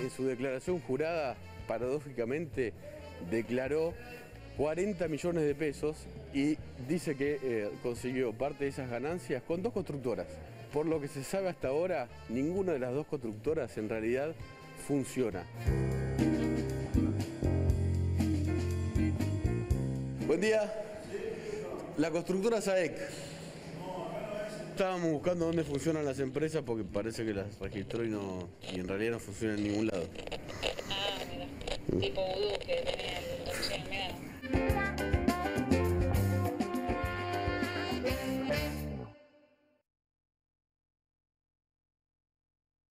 En su declaración jurada, paradójicamente, declaró 40 millones de pesos y dice que eh, consiguió parte de esas ganancias con dos constructoras. Por lo que se sabe hasta ahora, ninguna de las dos constructoras en realidad funciona. Buen día. La constructora SAEC. Estábamos buscando dónde funcionan las empresas porque parece que las registró y no y en realidad no funciona en ningún lado. Ah, mira. Tipo vudú que tenía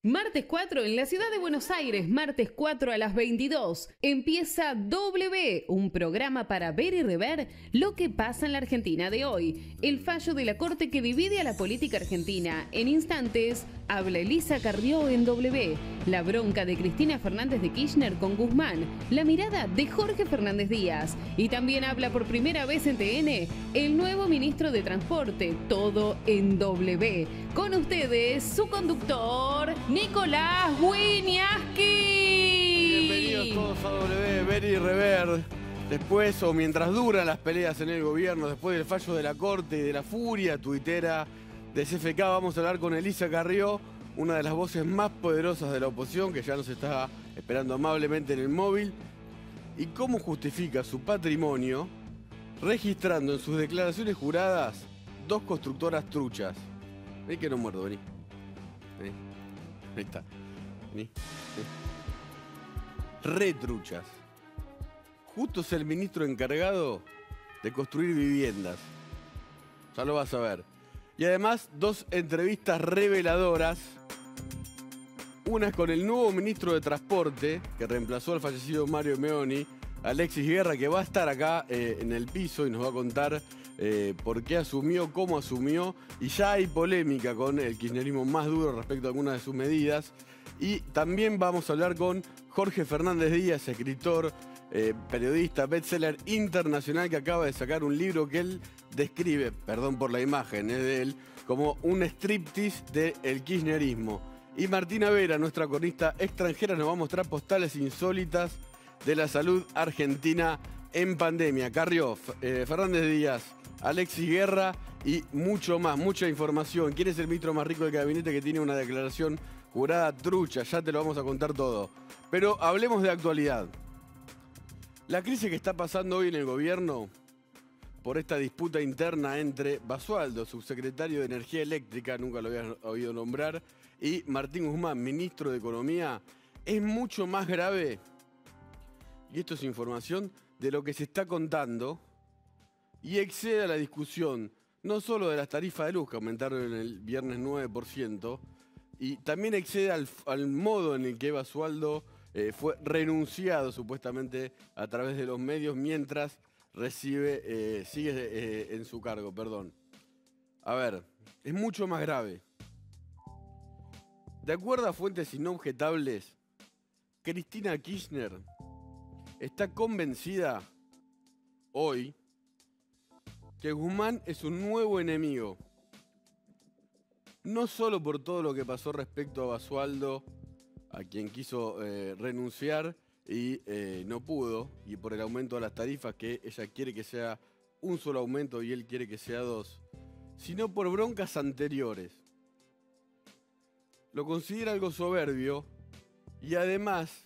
Martes 4 en la ciudad de Buenos Aires, martes 4 a las 22, empieza W, un programa para ver y rever lo que pasa en la Argentina de hoy. El fallo de la Corte que divide a la política argentina. En instantes, habla Elisa Carrió en W, la bronca de Cristina Fernández de Kirchner con Guzmán, la mirada de Jorge Fernández Díaz y también habla por primera vez en TN el nuevo ministro de Transporte, todo en W. Con ustedes, su conductor... Nicolás Winiaski. Bienvenidos todos a W, ver y rever. Después o mientras duran las peleas en el gobierno, después del fallo de la corte y de la furia tuitera de CFK, vamos a hablar con Elisa Carrió, una de las voces más poderosas de la oposición que ya nos está esperando amablemente en el móvil. ¿Y cómo justifica su patrimonio registrando en sus declaraciones juradas dos constructoras truchas? Vení que no muerdo, vení. Ahí está. Retruchas. Justo es el ministro encargado de construir viviendas. Ya lo vas a ver. Y además, dos entrevistas reveladoras. Una es con el nuevo ministro de Transporte, que reemplazó al fallecido Mario Meoni, Alexis Guerra, que va a estar acá eh, en el piso y nos va a contar eh, por qué asumió, cómo asumió, y ya hay polémica con el kirchnerismo más duro respecto a algunas de sus medidas. Y también vamos a hablar con Jorge Fernández Díaz, escritor, eh, periodista, bestseller internacional que acaba de sacar un libro que él describe, perdón por la imagen, es eh, de él, como un striptease del kirchnerismo. Y Martina Vera, nuestra cornista extranjera, nos va a mostrar postales insólitas de la salud argentina en pandemia. Carrió, Fernández Díaz, Alexis Guerra y mucho más, mucha información. ¿Quién es el ministro más rico del gabinete que tiene una declaración jurada trucha? Ya te lo vamos a contar todo. Pero hablemos de actualidad. La crisis que está pasando hoy en el gobierno por esta disputa interna entre Basualdo, subsecretario de Energía Eléctrica, nunca lo había oído nombrar, y Martín Guzmán, ministro de Economía, es mucho más grave, y esto es información, de lo que se está contando y excede a la discusión no solo de las tarifas de luz que aumentaron el viernes 9%, y también excede al, modo en el que Basualdo eh, fue renunciado supuestamente a través de los medios mientras recibe, eh, sigue eh, en su cargo, perdón. A ver, es mucho más grave. De acuerdo a fuentes inobjetables, Cristina Kirchner está convencida hoy que Guzmán es un nuevo enemigo. No solo por todo lo que pasó respecto a Basualdo, a quien quiso eh, renunciar y eh, no pudo, y por el aumento de las tarifas, que ella quiere que sea un solo aumento y él quiere que sea dos, sino por broncas anteriores. Lo considera algo soberbio y además,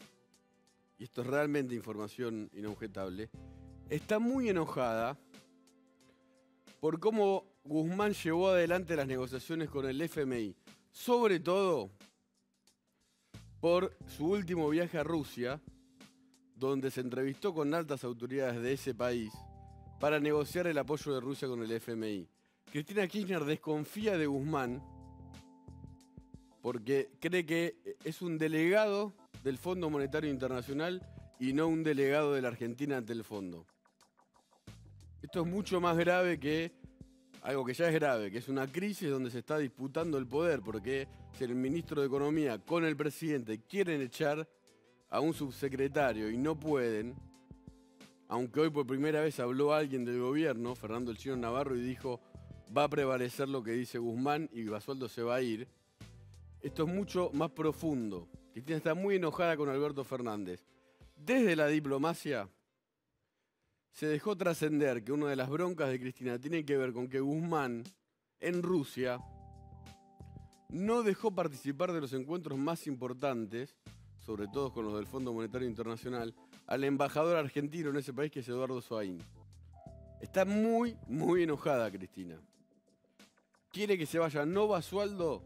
y esto es realmente información inobjetable, está muy enojada por cómo Guzmán llevó adelante las negociaciones con el FMI. Sobre todo por su último viaje a Rusia, donde se entrevistó con altas autoridades de ese país para negociar el apoyo de Rusia con el FMI. Cristina Kirchner desconfía de Guzmán porque cree que es un delegado del Fondo Monetario Internacional y no un delegado de la Argentina ante el fondo. Esto es mucho más grave que algo que ya es grave, que es una crisis donde se está disputando el poder, porque si el ministro de Economía con el presidente quieren echar a un subsecretario y no pueden, aunque hoy por primera vez habló alguien del gobierno, Fernando El Chino Navarro, y dijo, va a prevalecer lo que dice Guzmán y Basualdo se va a ir, esto es mucho más profundo. Cristina está muy enojada con Alberto Fernández. Desde la diplomacia se dejó trascender que una de las broncas de Cristina tiene que ver con que Guzmán en Rusia no dejó participar de los encuentros más importantes, sobre todo con los del Fondo Monetario Internacional, al embajador argentino en ese país que es Eduardo Soaín. Está muy, muy enojada Cristina. Quiere que se vaya no Basualdo,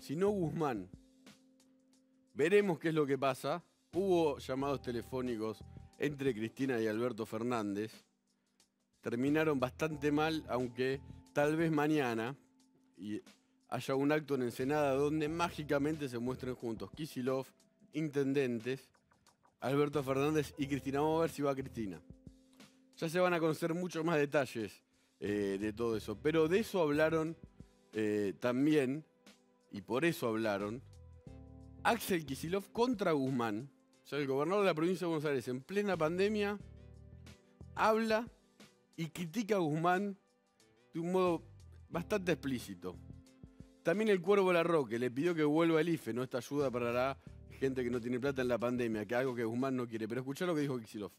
sino Guzmán. Veremos qué es lo que pasa. Hubo llamados telefónicos entre Cristina y Alberto Fernández terminaron bastante mal, aunque tal vez mañana y haya un acto en Ensenada donde mágicamente se muestren juntos Kisilov, intendentes, Alberto Fernández y Cristina. Vamos a ver si va Cristina. Ya se van a conocer muchos más detalles eh, de todo eso, pero de eso hablaron eh, también, y por eso hablaron, Axel Kisilov contra Guzmán el gobernador de la provincia de Buenos Aires, en plena pandemia, habla y critica a Guzmán de un modo bastante explícito. También el Cuervo Larroque le pidió que vuelva el IFE, no esta ayuda para la gente que no tiene plata en la pandemia, que es algo que Guzmán no quiere. Pero escuchá lo que dijo Kicillof.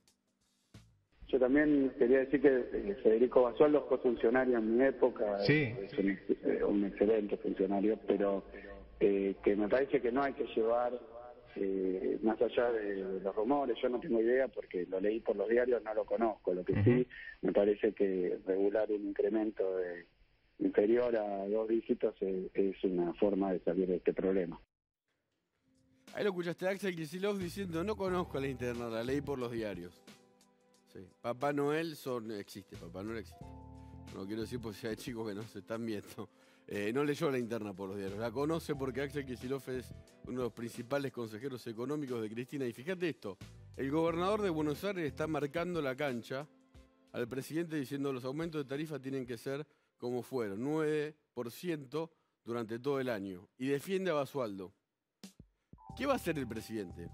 Yo también quería decir que eh, Federico Basualdo fue funcionario en mi época, es eh, un, excelente funcionario, pero eh, que me parece que no hay que llevar eh, más allá de los rumores, yo no tengo idea porque lo leí por los diarios, no lo conozco. Lo que sí, me parece que regular un incremento de, inferior a dos dígitos es, una forma de salir de este problema. Ahí lo escuchaste Axel Kicillof diciendo, no conozco la interna, la leí por los diarios. Papá Noel son, existe, Papá Noel existe. No quiero decir por si hay chicos que no se están viendo. Eh, no leyó la interna por los diarios. La conoce porque Axel Kicillof es uno de los principales consejeros económicos de Cristina. Y fíjate esto: el gobernador de Buenos Aires está marcando la cancha al presidente diciendo los aumentos de tarifa tienen que ser como fueron, 9% durante todo el año. Y defiende a Basualdo. ¿Qué va a hacer el presidente?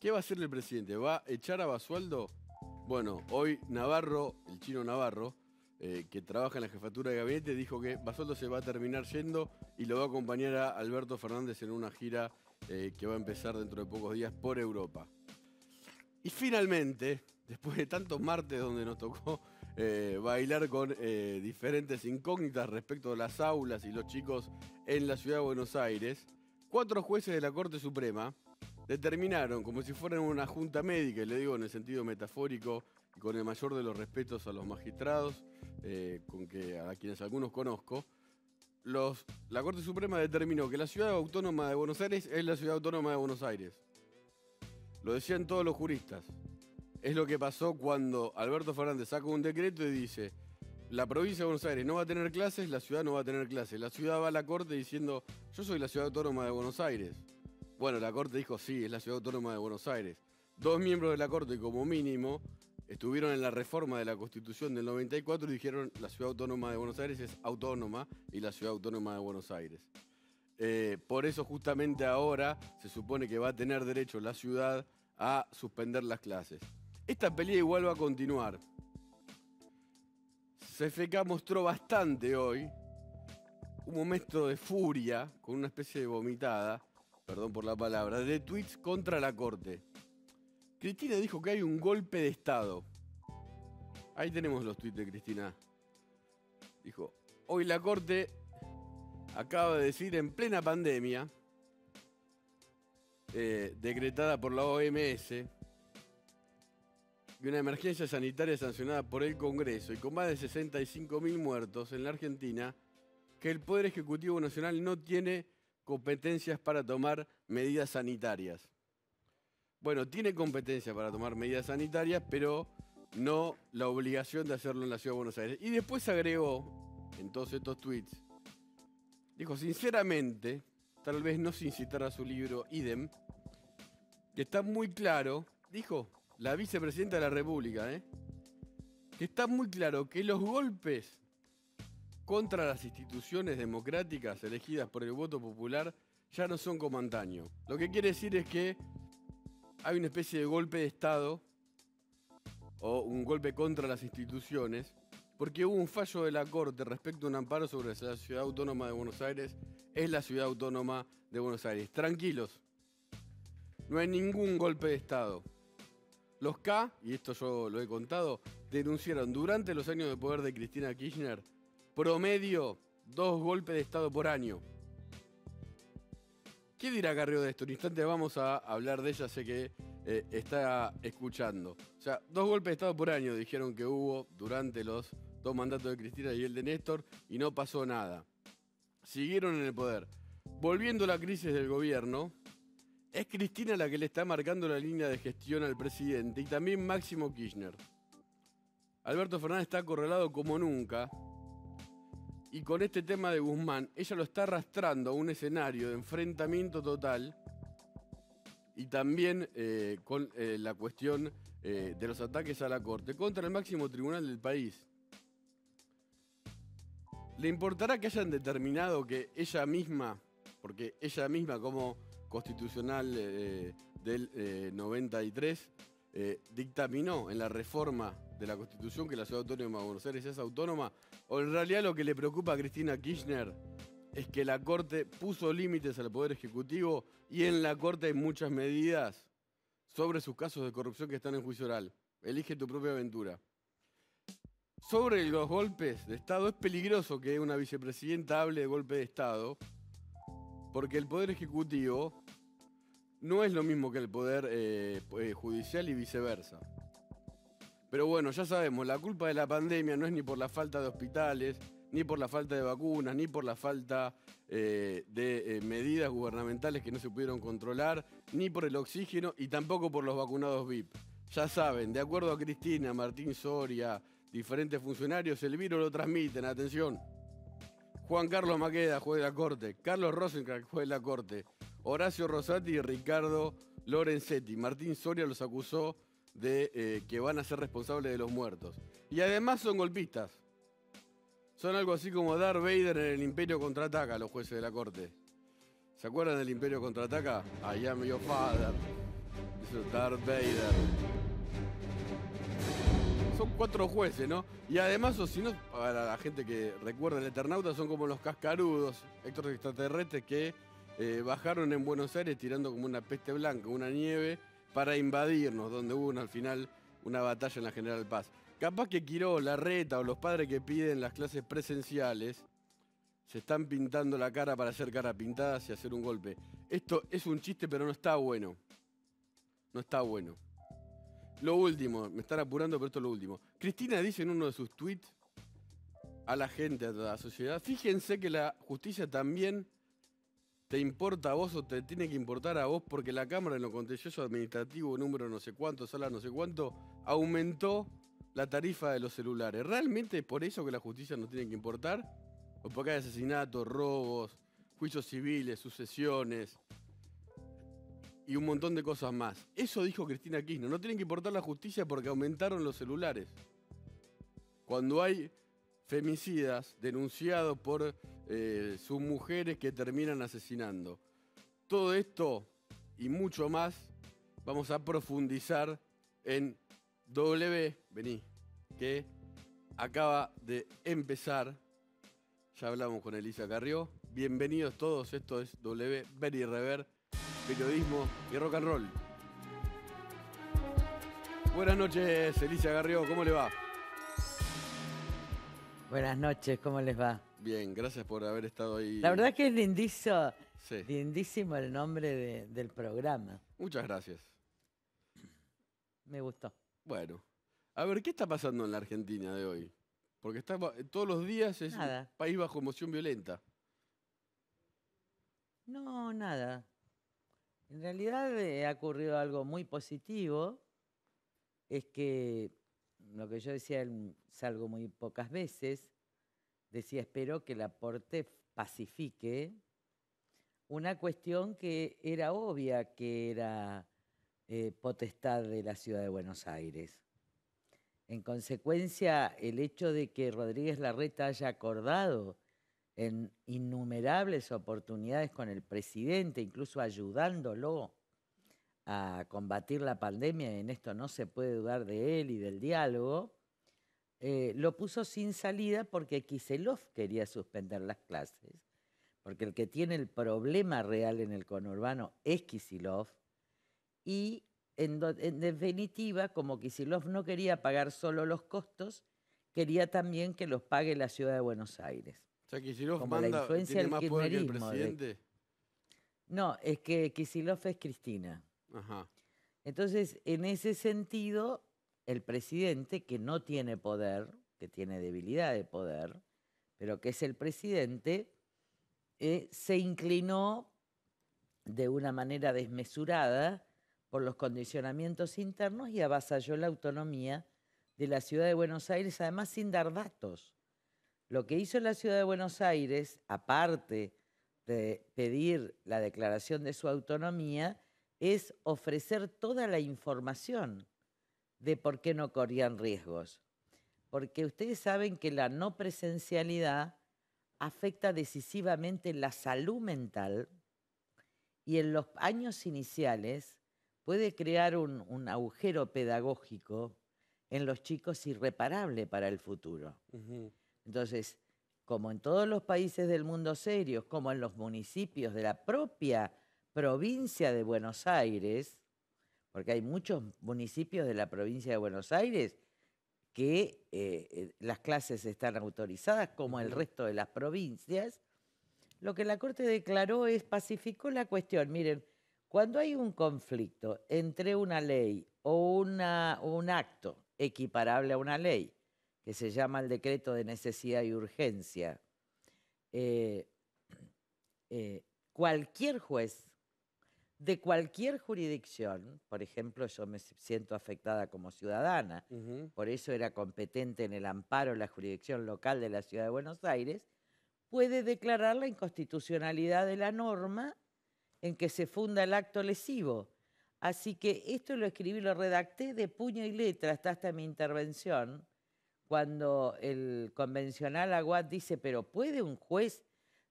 ¿Qué va a hacer el presidente? ¿Va a echar a Basualdo? Bueno, hoy Navarro, el chino Navarro, eh, que trabaja en la jefatura de gabinete, dijo que basulto se va a terminar yendo y lo va a acompañar a Alberto Fernández en una gira eh, que va a empezar dentro de pocos días por Europa. Y finalmente, después de tantos martes donde nos tocó eh, bailar con diferentes incógnitas respecto a las aulas y los chicos en la ciudad de Buenos Aires, cuatro jueces de la Corte Suprema determinaron, como si fueran una junta médica, y le digo en el sentido metafórico con el mayor de los respetos a los magistrados, eh, con que, a quienes algunos conozco, la Corte Suprema determinó que la ciudad autónoma de Buenos Aires es la ciudad autónoma de Buenos Aires. Lo decían todos los juristas. Es lo que pasó cuando Alberto Fernández sacó un decreto y dice, la provincia de Buenos Aires no va a tener clases, la ciudad no va a tener clases. La ciudad va a la Corte diciendo, yo soy la ciudad autónoma de Buenos Aires. Bueno, la Corte dijo, sí, es la ciudad autónoma de Buenos Aires. Dos miembros de la Corte como mínimo estuvieron en la reforma de la Constitución del 94 y dijeron la ciudad autónoma de Buenos Aires es autónoma y la ciudad autónoma de Buenos Aires. Eh, por eso justamente ahora se supone que va a tener derecho la ciudad a suspender las clases. Esta pelea igual va a continuar. CFK mostró bastante hoy un momento de furia, con una especie de vomitada, perdón por la palabra, de tweets contra la Corte. Cristina dijo que hay un golpe de Estado. Ahí tenemos los tweets de Cristina. Dijo, hoy la Corte acaba de decir en plena pandemia, eh, decretada por la OMS, y una emergencia sanitaria sancionada por el Congreso y con más de 65.000 muertos en la Argentina, que el Poder Ejecutivo Nacional no tiene competencias para tomar medidas sanitarias bueno, tiene competencia para tomar medidas sanitarias, pero no la obligación de hacerlo en la Ciudad de Buenos Aires. Y después agregó en todos estos tweets, dijo, sinceramente, tal vez no sin citar a su libro Idem, que está muy claro, dijo la vicepresidenta de la República, ¿eh? que está muy claro que los golpes contra las instituciones democráticas elegidas por el voto popular ya no son como antaño. Lo que quiere decir es que hay una especie de golpe de Estado o un golpe contra las instituciones, porque hubo un fallo de la Corte respecto a un amparo sobre la ciudad autónoma de Buenos Aires. Es la ciudad autónoma de Buenos Aires. Tranquilos, no hay ningún golpe de Estado. Los K, y esto yo lo he contado, denunciaron durante los años de poder de Cristina Kirchner promedio dos golpes de Estado por año. ¿Qué dirá Carrió de esto? Un instante vamos a hablar de ella, sé que eh, está escuchando. O sea, dos golpes de Estado por año dijeron que hubo durante los dos mandatos de Cristina y el de Néstor y no pasó nada. Siguieron en el poder. Volviendo a la crisis del gobierno, es Cristina la que le está marcando la línea de gestión al presidente y también Máximo Kirchner. Alberto Fernández está acorralado como nunca y con este tema de Guzmán, ella lo está arrastrando a un escenario de enfrentamiento total y también eh, con eh, la cuestión eh, de los ataques a la Corte contra el máximo tribunal del país. ¿Le importará que hayan determinado que ella misma, porque ella misma como constitucional del 93, dictaminó en la reforma de la Constitución que la ciudad autónoma de Buenos Aires es autónoma, o en realidad lo que le preocupa a Cristina Kirchner es que la Corte puso límites al Poder Ejecutivo y en la Corte hay muchas medidas sobre sus casos de corrupción que están en juicio oral. Elige tu propia aventura. Sobre los golpes de Estado, es peligroso que una vicepresidenta hable de golpe de Estado, porque el Poder Ejecutivo no es lo mismo que el Poder eh, eh, Judicial y viceversa. Pero bueno, ya sabemos, la culpa de la pandemia no es ni por la falta de hospitales, ni por la falta de vacunas, ni por la falta eh, de eh, medidas gubernamentales que no se pudieron controlar, ni por el oxígeno y tampoco por los vacunados VIP. Ya saben, de acuerdo a Cristina, Martín Soria, diferentes funcionarios, el virus lo transmiten, atención. Juan Carlos Maqueda, juez de la Corte. Carlos Rosenkrank, juez de la Corte. Horacio Rosati y Ricardo Lorenzetti. Martín Soria los acusó de eh, que van a ser responsables de los muertos. Y además son golpistas. Son algo así como Darth Vader en el Imperio Contraataca, los jueces de la corte. ¿Se acuerdan del Imperio Contraataca? allá am your father. Eso Darth Vader son cuatro jueces, ¿no? Y además, o si no, para la gente que recuerda el Eternauta, son como los cascarudos, estos extraterrestres que eh, bajaron en Buenos Aires tirando como una peste blanca, una nieve, para invadirnos, donde hubo al final una batalla en la General Paz. Capaz que Quiró, la reta o los padres que piden las clases presenciales se están pintando la cara para hacer cara pintadas y hacer un golpe. Esto es un chiste, pero no está bueno. No está bueno. Lo último, me están apurando, pero esto es lo último. Cristina dice en uno de sus tweets a la gente, a la sociedad, fíjense que la justicia también te importa a vos o te tiene que importar a vos porque la Cámara en lo contencioso administrativo número no sé cuánto, sala no sé cuánto, aumentó la tarifa de los celulares. ¿Realmente por eso que la justicia no tiene que importar? O porque hay asesinatos, robos, juicios civiles, sucesiones y un montón de cosas más. Eso dijo Cristina Kirchner. No tiene que importar la justicia porque aumentaron los celulares. Cuando hay femicidas denunciado por eh, sus mujeres que terminan asesinando. Todo esto y mucho más vamos a profundizar en W, vení, que acaba de empezar. Ya hablamos con Elisa Carrió. Bienvenidos todos, esto es W, Ver y Rever, periodismo y rock and roll. Buenas noches, Elisa Garrió, ¿cómo le va? Buenas noches, ¿cómo les va? Bien, gracias por haber estado ahí. La verdad que es lindísimo el nombre del programa. Muchas gracias. Me gustó. Bueno, a ver, ¿qué está pasando en la Argentina de hoy? Porque está, eh, todos los días es un país bajo emoción violenta. No, nada. En realidad eh, ha ocurrido algo muy positivo. Es que lo que yo decía el- salgo muy pocas veces, decía, espero que el aporte pacifique una cuestión que era obvia que era eh, potestad de la ciudad de Buenos Aires. En consecuencia, el hecho de que Rodríguez Larreta haya acordado en innumerables oportunidades con el presidente, incluso ayudándolo a combatir la pandemia, en esto no se puede dudar de él y del diálogo, eh, lo puso sin salida porque Kiselov quería suspender las clases, porque el que tiene el problema real en el conurbano es Kisilov, y en, definitiva, como Kisilov no quería pagar solo los costos, quería también que los pague la ciudad de Buenos Aires. O sea, Kisilov como la influencia del más poder que el presidente. No, es que Kisilov es Cristina. Ajá. Entonces, en ese sentido, el presidente que no tiene poder, que tiene debilidad de poder, pero que es el presidente, eh, se inclinó de una manera desmesurada por los condicionamientos internos y avasalló la autonomía de la ciudad de Buenos Aires, además sin dar datos. Lo que hizo la ciudad de Buenos Aires, aparte de pedir la declaración de su autonomía, es ofrecer toda la información de por qué no corrían riesgos. Porque ustedes saben que la no presencialidad afecta decisivamente la salud mental y en los años iniciales puede crear un, agujero pedagógico en los chicos irreparable para el futuro. Entonces, como en todos los países del mundo serios, como en los municipios de la propia provincia de Buenos Aires, porque hay muchos municipios de la provincia de Buenos Aires que eh, eh, las clases están autorizadas como el resto de las provincias. Lo que la Corte declaró es pacificó la cuestión. Miren, cuando hay un conflicto entre una ley o un acto equiparable a una ley, que se llama el decreto de necesidad y urgencia, eh, cualquier juez, de cualquier jurisdicción, por ejemplo, yo me siento afectada como ciudadana, por eso era competente en el amparo la jurisdicción local de la Ciudad de Buenos Aires, puede declarar la inconstitucionalidad de la norma en que se funda el acto lesivo. Así que esto lo escribí, lo redacté de puño y letra, hasta hasta mi intervención, cuando el convencional Aguad dice, pero ¿puede un juez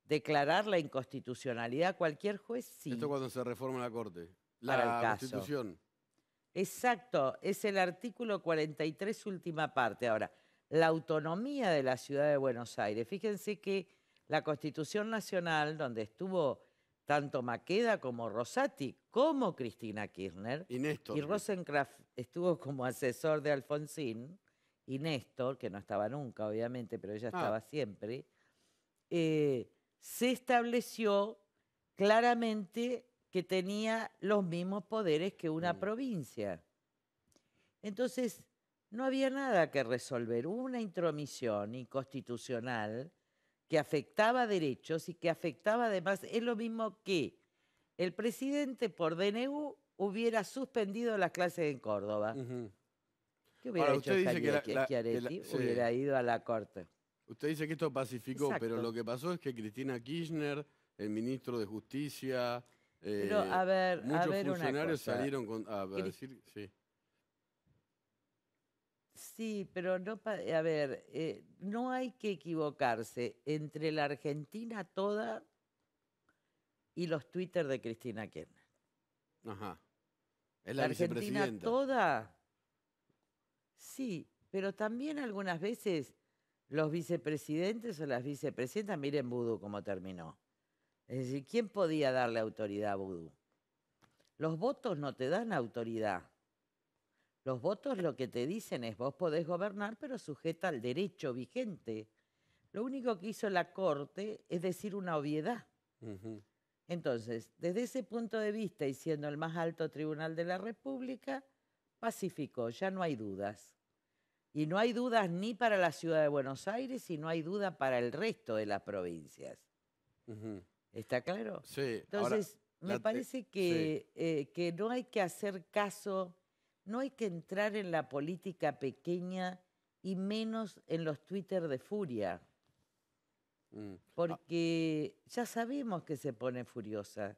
declarar la inconstitucionalidad a cualquier juez, sí. Esto cuando se reforma la Corte. La Constitución. Exacto, es el artículo 43, última parte. Ahora, la autonomía de la ciudad de Buenos Aires. Fíjense que la Constitución Nacional, donde estuvo tanto Maqueda como Rosati, como Cristina Kirchner. Y Néstor. Y estuvo como asesor de Alfonsín, y Néstor, que no estaba nunca, obviamente, pero ella ah. estaba siempre. Eh, se estableció claramente que tenía los mismos poderes que una provincia. Entonces, no había nada que resolver, una intromisión inconstitucional que afectaba derechos y que afectaba además, es lo mismo que el presidente por DNU hubiera suspendido las clases en Córdoba. ¿Qué hubiera hecho usted dice hubiera ido a la corte. Usted dice que esto pacificó, pero lo que pasó es que Cristina Kirchner, el ministro de Justicia, eh, a ver, muchos funcionarios salieron con, a, decir, sí. pero no, a ver, eh, no hay que equivocarse entre la Argentina toda y los Twitter de Cristina Kirchner. Ajá. Es la, la Argentina toda. Sí, pero también algunas veces los vicepresidentes o las vicepresidentas, miren Vudú cómo terminó. Es decir, ¿quién podía darle autoridad a Vudú? Los votos no te dan autoridad. Los votos lo que te dicen es vos podés gobernar, pero sujeta al derecho vigente. Lo único que hizo la Corte es decir una obviedad. Entonces, desde ese punto de vista y siendo el más alto tribunal de la República, pacificó, ya no hay dudas. Y no hay dudas ni para la ciudad de Buenos Aires y no hay duda para el resto de las provincias. ¿Está claro? Sí. Entonces, me parece que, eh, que no hay que hacer caso, no hay que entrar en la política pequeña y menos en los Twitter de furia. Mm. Porque ya sabemos que se pone furiosa.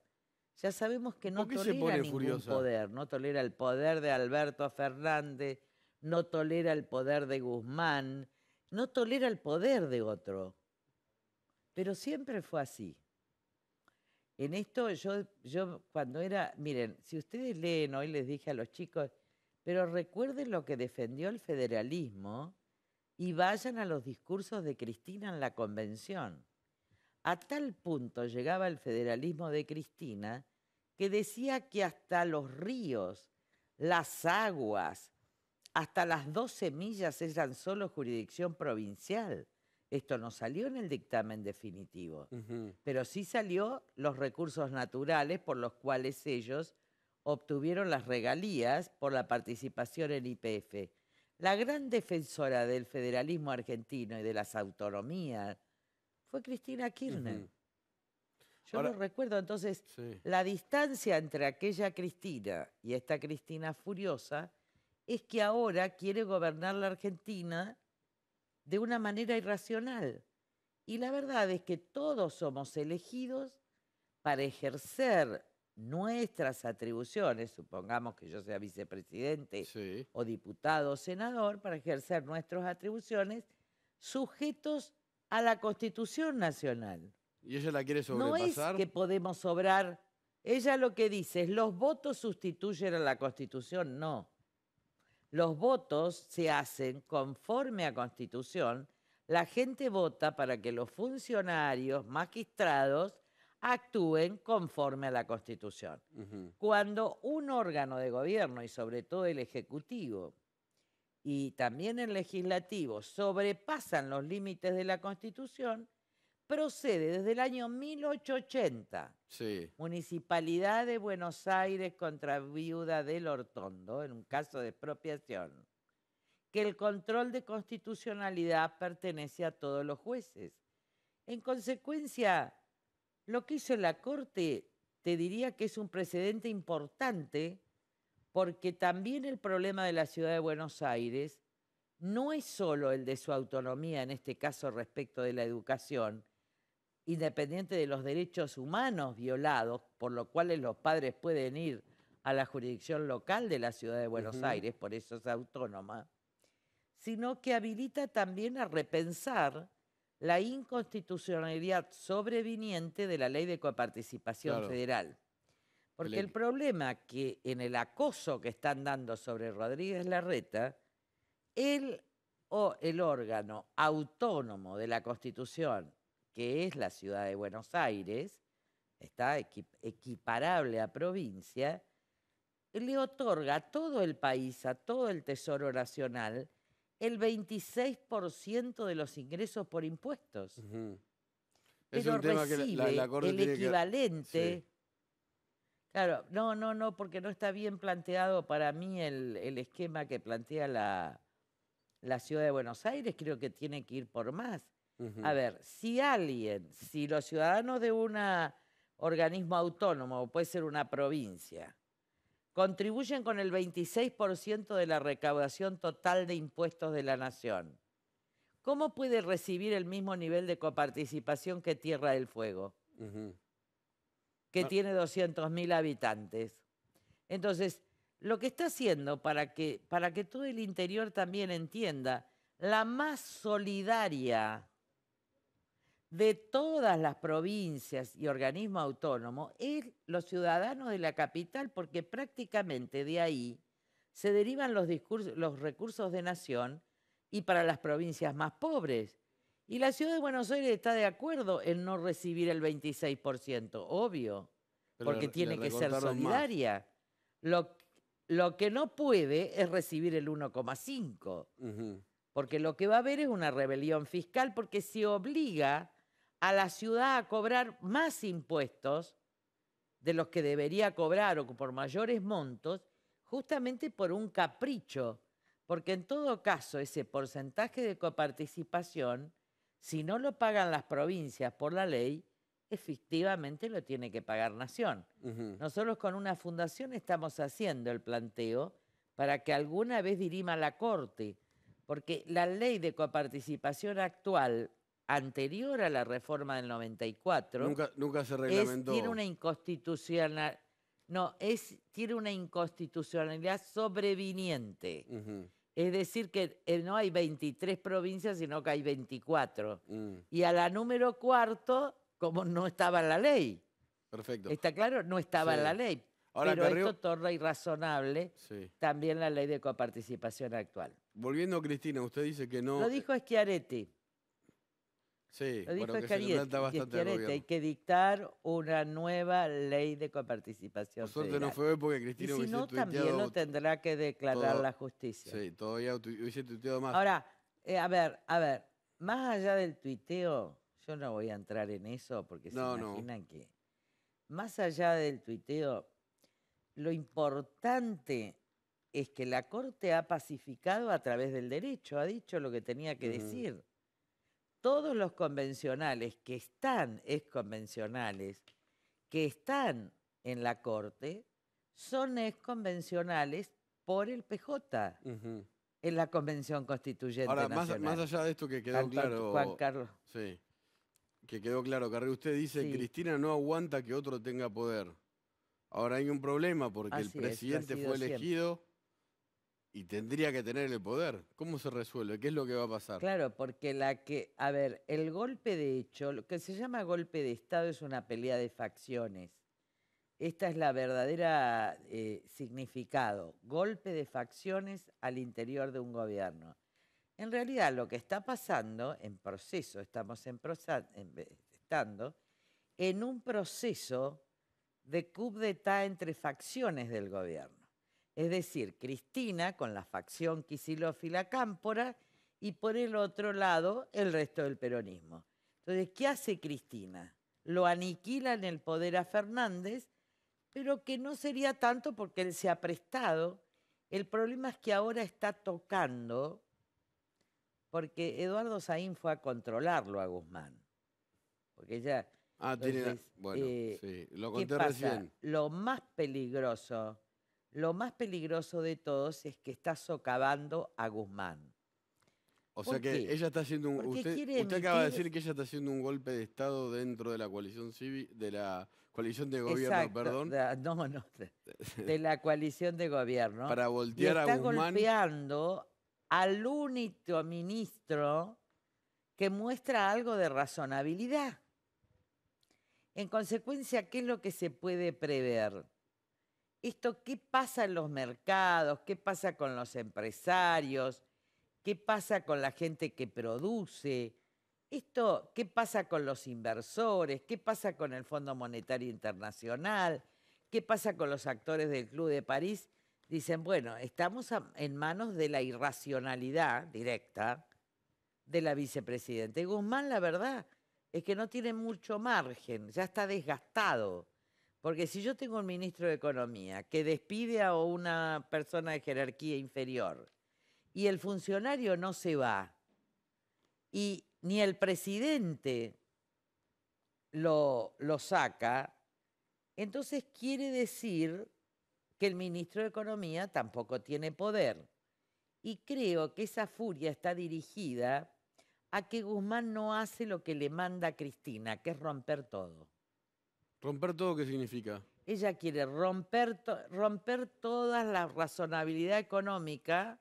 Ya sabemos que no tolera ningún poder. No tolera el poder de Alberto Fernández, no tolera el poder de Guzmán, no tolera el poder de otro. Pero siempre fue así. En esto yo, yo cuando era, miren, si ustedes leen, hoy les dije a los chicos, pero recuerden lo que defendió el federalismo y vayan a los discursos de Cristina en la convención. A tal punto llegaba el federalismo de Cristina que decía que hasta los ríos, las aguas, hasta las 12 millas eran solo jurisdicción provincial. Esto no salió en el dictamen definitivo, pero sí salió los recursos naturales por los cuales ellos obtuvieron las regalías por la participación en IPF. La gran defensora del federalismo argentino y de las autonomías fue Cristina Kirchner. Yo no lo recuerdo, entonces, la distancia entre aquella Cristina y esta Cristina furiosa es que ahora quiere gobernar la Argentina de una manera irracional. Y la verdad es que todos somos elegidos para ejercer nuestras atribuciones, supongamos que yo sea vicepresidente o diputado o senador, para ejercer nuestras atribuciones sujetos a la Constitución Nacional. ¿Y ella la quiere sobrepasar? No es que podemos sobrar. Ella lo que dice es, los votos sustituyen a la Constitución, no. Los votos se hacen conforme a constitución. La gente vota para que los funcionarios, magistrados, actúen conforme a la constitución. Cuando un órgano de gobierno, y sobre todo el Ejecutivo, y también el legislativo sobrepasan los límites de la Constitución, procede desde el año 1880. Municipalidad de Buenos Aires contra Viuda del Hortondo, en un caso de expropiación, que el control de constitucionalidad pertenece a todos los jueces. En consecuencia, lo que hizo la Corte te diría que es un precedente importante porque también el problema de la ciudad de Buenos Aires no es solo el de su autonomía, en este caso respecto de la educación, independiente de los derechos humanos violados, por lo cual los padres pueden ir a la jurisdicción local de la ciudad de Buenos Aires, por eso es autónoma, sino que habilita también a repensar la inconstitucionalidad sobreviniente de la ley de coparticipación federal. Porque el problema que en el acoso que están dando sobre Rodríguez Larreta, él o el órgano autónomo de la Constitución que es la ciudad de Buenos Aires, está equiparable a provincia, le otorga a todo el país, a todo el Tesoro Nacional, el 26% de los ingresos por impuestos. Es un tema que la, el equivalente. Claro, no, no, no, porque no está bien planteado para mí el, esquema que plantea la, la ciudad de Buenos Aires, creo que tiene que ir por más. A ver, si alguien, si los ciudadanos de un organismo autónomo, puede ser una provincia, contribuyen con el 26% de la recaudación total de impuestos de la nación, ¿cómo puede recibir el mismo nivel de coparticipación que Tierra del Fuego? Que ah. tiene 200.000 habitantes. Entonces, lo que está haciendo para que, para que todo el interior también entienda, la más solidaria de todas las provincias y organismos autónomos es los ciudadanos de la capital, porque prácticamente de ahí se derivan los, recursos de nación y para las provincias más pobres. Y la ciudad de Buenos Aires está de acuerdo en no recibir el 26%, obvio, porque tiene que ser solidaria. Lo, que no puede es recibir el 1,5%. porque lo que va a haber es una rebelión fiscal, porque se obliga a la ciudad a cobrar más impuestos de los que debería cobrar o por mayores montos, justamente por un capricho, porque en todo caso ese porcentaje de coparticipación, si no lo pagan las provincias por la ley, efectivamente lo tiene que pagar Nación. Nosotros con una fundación estamos haciendo el planteo para que alguna vez dirima la Corte, porque la ley de coparticipación actual anterior a la reforma del 94. Nunca, se reglamentó. tiene una inconstitucional, no, es, tiene una inconstitucionalidad sobreviniente. Es decir, que eh, no hay 23 provincias, sino que hay 24. Mm. Y a la número cuarto, como no estaba en la ley. Perfecto. ¿Está claro? No estaba en la ley. pero esto torna irrazonable sí. también la ley de coparticipación actual. Volviendo, Cristina, usted dice que no... Lo dijo Schiaretti. Sí, lo hay que dictar una nueva ley de coparticipación. Por no fue porque Cristina y si no, también lo tendrá que declarar la justicia. Sí, todavía hubiese tuiteado más. Ahora, eh, a ver, a ver, más allá del tuiteo, yo no voy a entrar en eso porque no, se imaginan que más allá del tuiteo, lo importante es que la Corte ha pacificado a través del derecho, ha dicho lo que tenía que decir todos los convencionales que están, es convencionales, que están en la corte, son ex convencionales por el PJ. En la Convención Constituyente Ahora, Más, más allá de esto que quedó claro. Juan Carlos. Sí. Que quedó claro, Carlos, Usted dice, Cristina no aguanta que otro tenga poder. Ahora hay un problema porque el presidente fue elegido y tendría que tener el poder. ¿Cómo se resuelve? ¿Qué es lo que va a pasar? Claro, porque la que, a ver, el golpe de hecho, lo que se llama golpe de Estado es una pelea de facciones. Esta es la verdadera eh, significado, golpe de facciones al interior de un gobierno. En realidad lo que está pasando en proceso, estamos en, proceso, en eh, estando en un proceso de coup d'état entre facciones del gobierno es decir, Cristina con la facción quisilófila cámpora y por el otro lado el resto del peronismo. Entonces, ¿qué hace Cristina? Lo aniquila en el poder a Fernández, pero que no sería tanto porque él se ha prestado. El problema es que ahora está tocando, porque Eduardo Saín fue a controlarlo a Guzmán. Porque ya Ah, tiene. Bueno, eh, sí, lo conté recién. Lo más peligroso lo más peligroso de todos es que está socavando a Guzmán. O sea que ella está haciendo un. Usted, acaba de decir que ella está haciendo un golpe de Estado dentro de la coalición civil, de la coalición de gobierno, perdón. De, no, no, de, la coalición de gobierno. Para voltear a Guzmán. Está golpeando al único ministro que muestra algo de razonabilidad. En consecuencia, ¿qué es lo que se puede prever? esto, ¿qué pasa en los mercados? ¿Qué pasa con los empresarios? ¿Qué pasa con la gente que produce? Esto, ¿qué pasa con los inversores? ¿Qué pasa con el Fondo Monetario Internacional? ¿Qué pasa con los actores del Club de París? Dicen, bueno, estamos en manos de la irracionalidad directa de la vicepresidenta. Guzmán, la verdad, es que no tiene mucho margen, ya está desgastado. Porque si yo tengo un ministro de Economía que despide a una persona de jerarquía inferior y el funcionario no se va y ni el presidente lo, saca, entonces quiere decir que el ministro de Economía tampoco tiene poder. Y creo que esa furia está dirigida a que Guzmán no hace lo que le manda a Cristina, que es romper todo. ¿Romper todo qué significa? Ella quiere romper, romper toda la razonabilidad económica,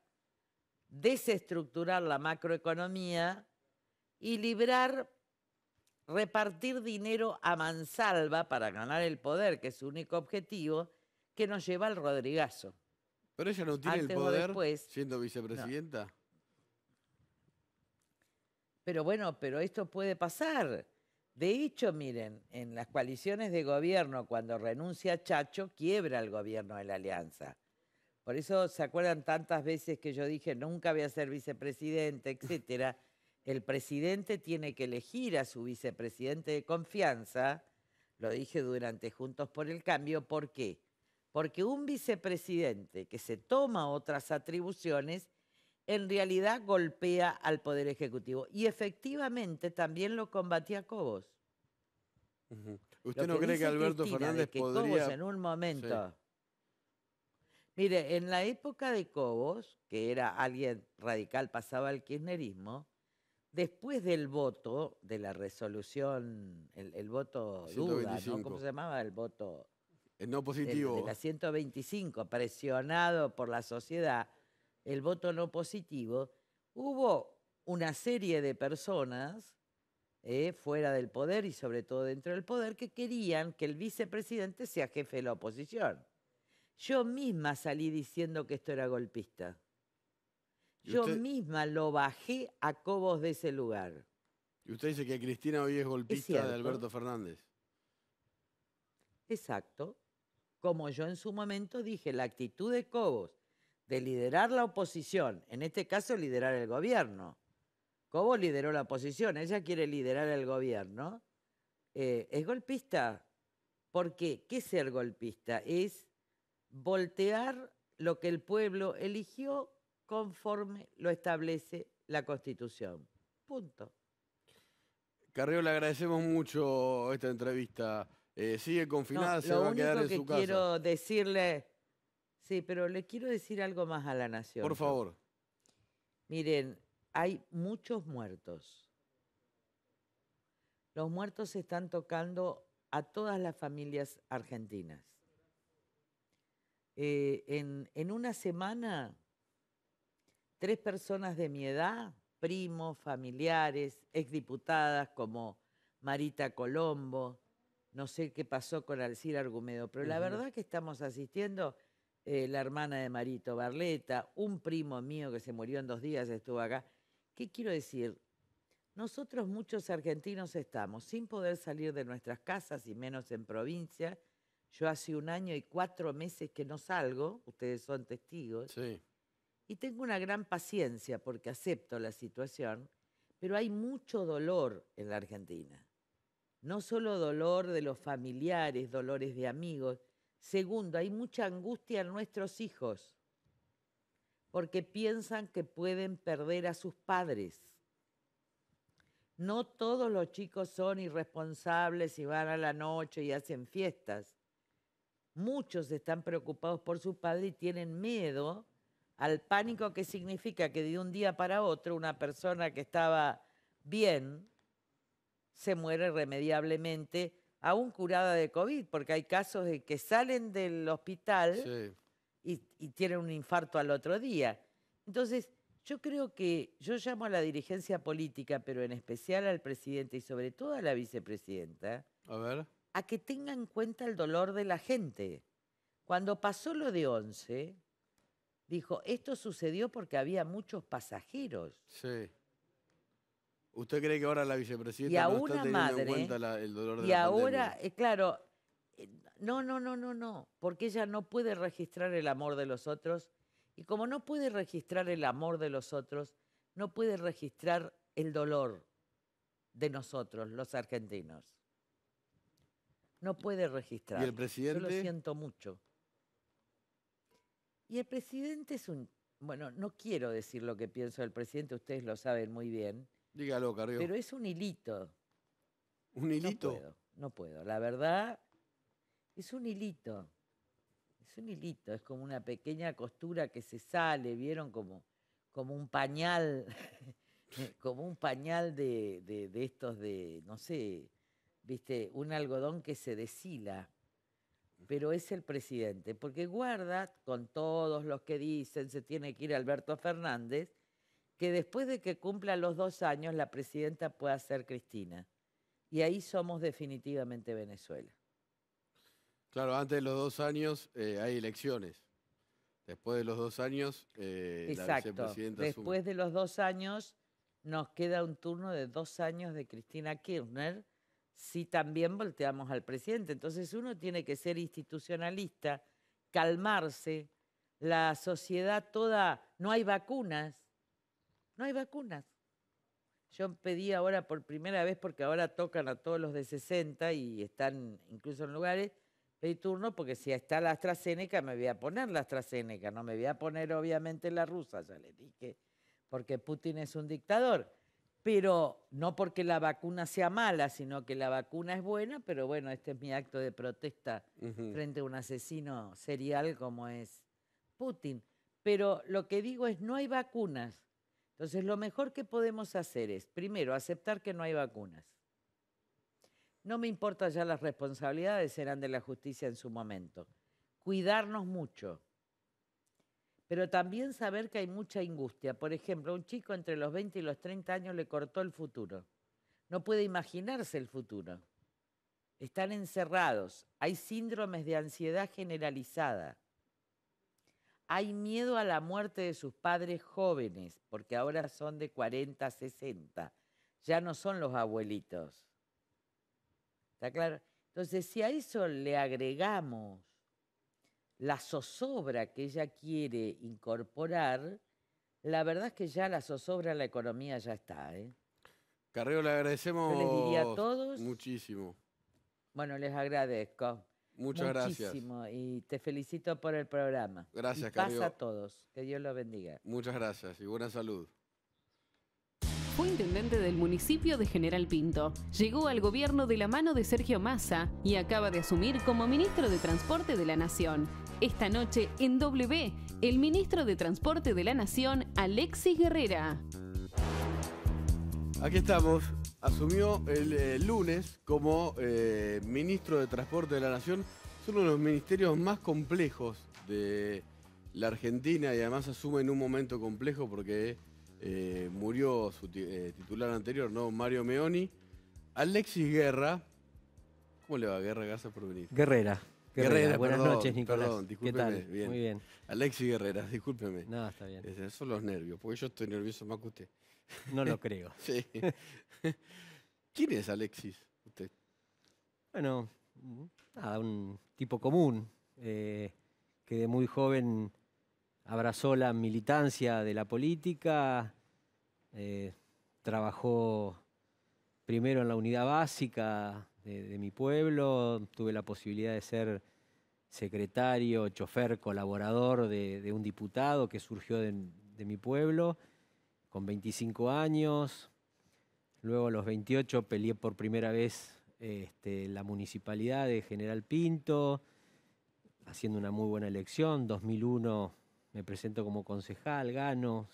desestructurar la macroeconomía y librar, repartir dinero a mansalva para ganar el poder, que es su único objetivo, que nos lleva al Rodrigazo. Pero ella no tiene el poder siendo vicepresidenta. Pero bueno, pero esto puede pasar. De hecho, miren, en las coaliciones de gobierno, cuando renuncia Chacho, quiebra el gobierno de la alianza. Por eso se acuerdan tantas veces que yo dije, nunca voy a ser vicepresidente, etc. El presidente tiene que elegir a su vicepresidente de confianza, lo dije durante Juntos por el Cambio, ¿por qué? Porque un vicepresidente que se toma otras atribuciones en realidad golpea al Poder Ejecutivo. Y efectivamente también lo combatía Cobos. ¿Usted no cree que Alberto Fernández que podría... Cobos en un momento... Mire, en la época de Cobos, que era alguien radical, pasaba al kirchnerismo, después del voto, de la resolución, el, voto duda, ¿no? ¿Cómo se llamaba el voto? Eh, el no positivo. de la 125, presionado por la sociedad, el voto no positivo, hubo una serie de personas eh, fuera del poder y sobre todo dentro del poder que querían que el vicepresidente sea jefe de la oposición. Yo misma salí diciendo que esto era golpista. Yo misma lo bajé a cobos de ese lugar. Y usted dice que Cristina hoy es golpista de Alberto Fernández. Exacto. Como yo en su momento dije, la actitud de Cobos de liderar la oposición, en este caso liderar el gobierno. ¿Cómo lideró la oposición, ella quiere liderar el gobierno, eh, es golpista. ¿Por qué? ¿Qué es ser golpista? Es voltear lo que el pueblo eligió conforme lo establece la Constitución. Punto. Carrió, le agradecemos mucho esta entrevista. Eh, sigue confinada, se va a quedar en su casa. Lo único que quiero decirle Sí, pero le quiero decir algo más a la nación. Por favor. Miren, hay muchos muertos. Los muertos están tocando a todas las familias argentinas. Eh, en, una semana, tres personas de mi edad, primos, familiares, exdiputadas como Marita Colombo, no sé qué pasó con Alcir Argumedo, pero la verdad que estamos asistiendo eh, la hermana de Marito Barleta, un primo mío que se murió en dos días estuvo acá. ¿Qué quiero decir? Nosotros muchos argentinos estamos sin poder salir de nuestras casas y menos en provincia. Yo hace un año y cuatro meses que no salgo, ustedes son testigos. Sí. Y tengo una gran paciencia porque acepto la situación, pero hay mucho dolor en la Argentina. No solo dolor de los familiares, dolores de amigos, Segundo, hay mucha angustia en nuestros hijos porque piensan que pueden perder a sus padres. No todos los chicos son irresponsables y van a la noche y hacen fiestas. Muchos están preocupados por sus padres y tienen miedo al pánico que significa que de un día para otro una persona que estaba bien se muere irremediablemente aún curada de COVID, porque hay casos de que salen del hospital y, tienen un infarto al otro día. Entonces, yo creo que yo llamo a la dirigencia política, pero en especial al presidente y sobre todo a la vicepresidenta, a, a que tengan en cuenta el dolor de la gente. Cuando pasó lo de 11, dijo, esto sucedió porque había muchos pasajeros. Sí. ¿Usted cree que ahora la vicepresidenta no está teniendo en cuenta el dolor de y ahora, eh, claro, eh, no, no, no, no, no, porque ella no puede registrar el amor de los otros y como no puede registrar el amor de los otros, no puede registrar el dolor de nosotros, los argentinos. No puede registrar. ¿Y el presidente? Yo lo siento mucho. Y el presidente es un... Bueno, no quiero decir lo que pienso del presidente, ustedes lo saben muy bien Dígalo, Pero es un hilito. ¿Un hilito? No puedo, no puedo. La verdad, es un hilito. Es un hilito, es como una pequeña costura que se sale, ¿vieron? Como, como un pañal, como un pañal de, estos de, no sé, ¿viste? Un algodón que se deshila pero es el presidente, porque guarda con todos los que dicen se tiene que ir Alberto Fernández, que después de que cumpla los dos años la presidenta pueda ser Cristina. Y ahí somos definitivamente Venezuela. Claro, antes de los dos años eh, hay elecciones. Después de los dos años, eh, Exacto. Después de los dos años nos queda un turno de dos años de Cristina Kirchner si también volteamos al presidente. Entonces uno tiene que ser institucionalista, calmarse, la sociedad toda, no hay vacunas, no hay vacunas. Yo pedí ahora por primera vez, porque ahora tocan a todos los de 60 y están incluso en lugares, pedí turno porque si está la AstraZeneca me voy a poner la AstraZeneca, no me voy a poner obviamente la rusa, ya le dije, porque Putin es un dictador. Pero no porque la vacuna sea mala, sino que la vacuna es buena, pero bueno, este es mi acto de protesta frente a un asesino serial como es Putin. Pero lo que digo es, no hay vacunas. Entonces, lo mejor que podemos hacer es, primero, aceptar que no hay vacunas. No me importa ya las responsabilidades, serán de la justicia en su momento. Cuidarnos mucho. Pero también saber que hay mucha angustia. Por ejemplo, un chico entre los 20 y los 30 años le cortó el futuro. No puede imaginarse el futuro. Están encerrados. Hay síndromes de ansiedad generalizada hay miedo a la muerte de sus padres jóvenes, porque ahora son de 40, 60, ya no son los abuelitos. ¿Está claro? Entonces, si a eso le agregamos la zozobra que ella quiere incorporar, la verdad es que ya la zozobra en la economía ya está. ¿eh? Carreo, le agradecemos muchísimo. Bueno, les agradezco. Muchas muchísimo gracias. Y te felicito por el programa. Gracias, Carlos. a todos. Que Dios los bendiga. Muchas gracias y buena salud. Fue intendente del municipio de General Pinto. Llegó al gobierno de la mano de Sergio Massa y acaba de asumir como ministro de Transporte de la Nación. Esta noche en W, el ministro de Transporte de la Nación, Alexis Guerrera. Aquí estamos, asumió el eh, lunes como eh, ministro de Transporte de la Nación. Es uno de los ministerios más complejos de la Argentina y además asume en un momento complejo porque eh, murió su titular anterior, ¿no? Mario Meoni. Alexis Guerra. ¿Cómo le va Guerra? Gracias por venir. Guerrera. Guerrera, buenas noches, Nicolás. Perdón, discúlpeme. ¿Qué tal? Muy bien. Alexis Guerrera, discúlpeme. No, está bien. son los nervios, porque yo estoy nervioso más que usted. No lo creo. Sí. ¿Quién es Alexis? Usted. Bueno, nada, un tipo común, eh, que de muy joven abrazó la militancia de la política, eh, trabajó primero en la unidad básica de, mi pueblo, tuve la posibilidad de ser secretario, chofer, colaborador de, un diputado que surgió de mi pueblo con 25 años. Luego a los 28 peleé por primera vez este, la municipalidad de General Pinto, haciendo una muy buena elección. 2001 me presento como concejal, gano,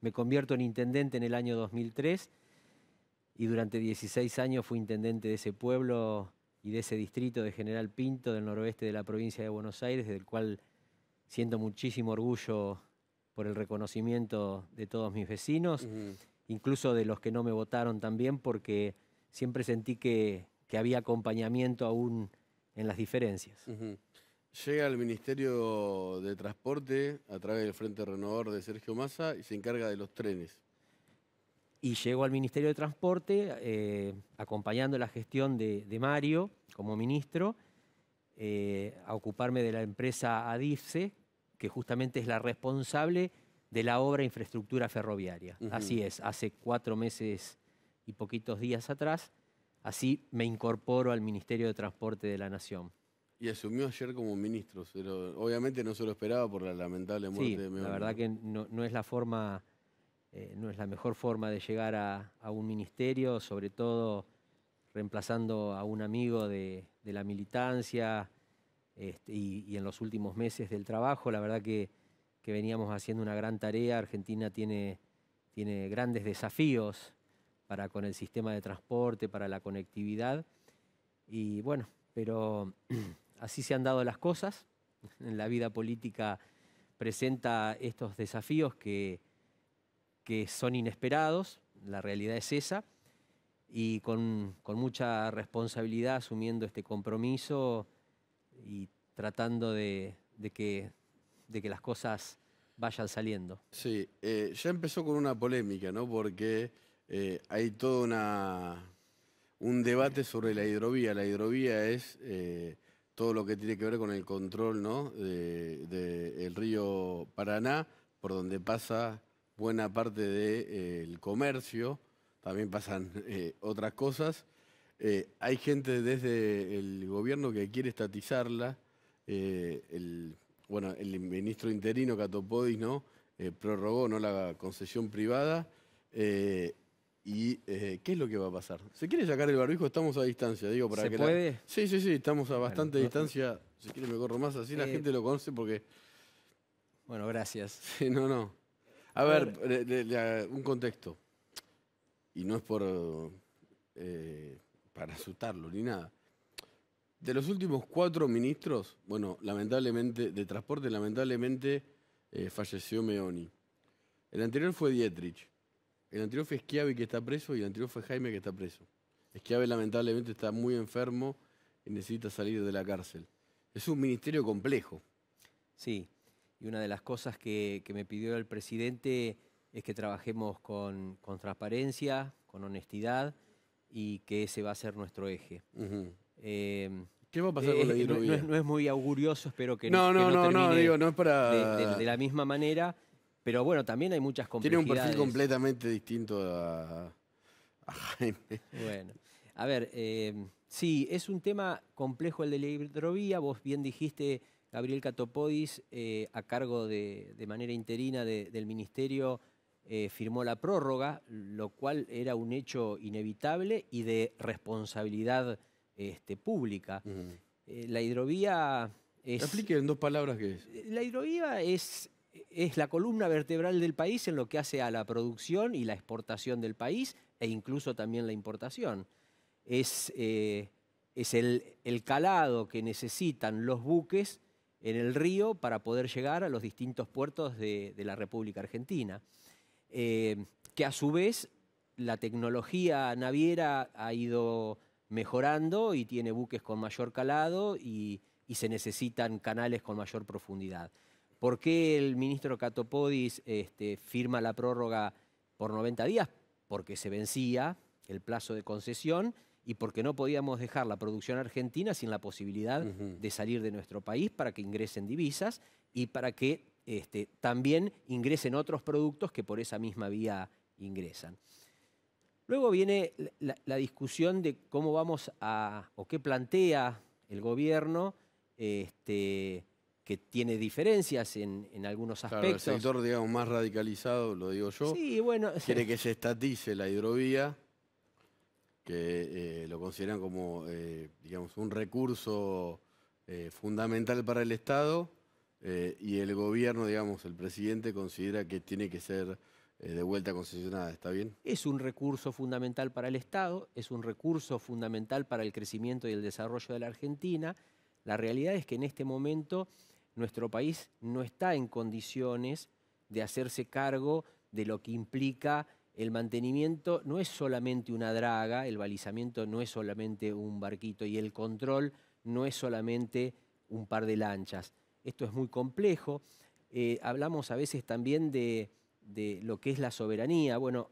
me convierto en intendente en el año 2003 y durante 16 años fui intendente de ese pueblo y de ese distrito de General Pinto del noroeste de la provincia de Buenos Aires, del cual siento muchísimo orgullo por el reconocimiento de todos mis vecinos, incluso de los que no me votaron también, porque siempre sentí que, había acompañamiento aún en las diferencias. Llega al Ministerio de Transporte a través del Frente Renovador de Sergio Massa y se encarga de los trenes. Y llego al Ministerio de Transporte eh, acompañando la gestión de, Mario como ministro eh, a ocuparme de la empresa ADIFSE, que justamente es la responsable de la obra infraestructura ferroviaria. Así es, hace cuatro meses y poquitos días atrás, así me incorporo al Ministerio de Transporte de la Nación. Y asumió ayer como ministro, obviamente no se lo esperaba por la lamentable muerte sí, de Sí, La verdad que no, es la forma, eh, no es la mejor forma de llegar a, un ministerio, sobre todo reemplazando a un amigo de la militancia, este, y, en los últimos meses del trabajo. La verdad que, veníamos haciendo una gran tarea. Argentina tiene, grandes desafíos para con el sistema de transporte, para la conectividad. Y bueno, pero así se han dado las cosas. En la vida política presenta estos desafíos que, son inesperados, la realidad es esa, y con mucha responsabilidad asumiendo este compromiso, y tratando de, que, las cosas vayan saliendo. Sí, eh, ya empezó con una polémica, ¿no? Porque eh, hay todo un debate sobre la hidrovía. La hidrovía es eh, todo lo que tiene que ver con el control, ¿no? Del río Paraná, por donde pasa buena parte del comercio, también pasan otras cosas. Eh, hay gente desde el gobierno que quiere estatizarla. Eh, el, bueno, el ministro interino Catopodis ¿no? Eh, prorrogó ¿no? la concesión privada. ¿Y qué es lo que va a pasar? ¿Se quiere sacar el barbijo? Estamos a distancia, digo, para ¿Se puede? Sí, sí, sí, estamos a bastante distancia. Si quiere me corro más, así la gente lo conoce porque... Bueno, gracias. no, no. A ver, un contexto. Y no es por para asustarlo ni nada. De los últimos cuatro ministros, bueno, lamentablemente, de transporte, lamentablemente eh, falleció Meoni. El anterior fue Dietrich. El anterior fue Esquiave, que está preso, y el anterior fue Jaime, que está preso. Esquiave, lamentablemente, está muy enfermo y necesita salir de la cárcel. Es un ministerio complejo. Sí, y una de las cosas que, me pidió el presidente es que trabajemos con transparencia, con honestidad y que ese va a ser nuestro eje. Em, ¿Qué va a pasar eh, con la hidrovía? No, es muy augurioso, espero que no, no, no, no, digo, no es para... de, la misma manera, pero bueno, también hay muchas complejidades. Tiene un perfil completamente distinto a, Jaime. Bueno, a ver, em, sí, es un tema complejo el de la hidrovía. Vos bien dijiste, Gabriel Catopodis, eh, a cargo de, manera interina del Ministerio eh, firmó la prórroga, lo cual era un hecho inevitable y de responsabilidad este, pública. Eh, la hidrovía es... Explique en dos palabras qué es. La hidrovía es, la columna vertebral del país en lo que hace a la producción y la exportación del país e incluso también la importación. Es, eh, el, calado que necesitan los buques en el río para poder llegar a los distintos puertos de la República Argentina. Eh, que a su vez la tecnología naviera ha ido mejorando y tiene buques con mayor calado y, se necesitan canales con mayor profundidad. ¿Por qué el ministro Catopodis este, firma la prórroga por 90 días? Porque se vencía el plazo de concesión y porque no podíamos dejar la producción argentina sin la posibilidad de salir de nuestro país para que ingresen divisas y para que este, también ingresen otros productos que por esa misma vía ingresan. Luego viene la, discusión de cómo vamos a, o qué plantea el gobierno, este, que tiene diferencias en, algunos aspectos. el sector, digamos, más radicalizado, lo digo yo, sí, bueno, quiere que se estatice la hidrovía, que eh, lo consideran como, eh, digamos, un recurso eh, fundamental para el Estado, eh, y el gobierno, digamos, el presidente considera que tiene que ser eh, de vuelta concesionada, ¿está bien? Es un recurso fundamental para el Estado, es un recurso fundamental para el crecimiento y el desarrollo de la Argentina. La realidad es que en este momento nuestro país no está en condiciones de hacerse cargo de lo que implica el mantenimiento no es solamente una draga, el balizamiento no es solamente un barquito y el control no es solamente un par de lanchas esto es muy complejo. Eh, hablamos a veces también de, lo que es la soberanía. Bueno,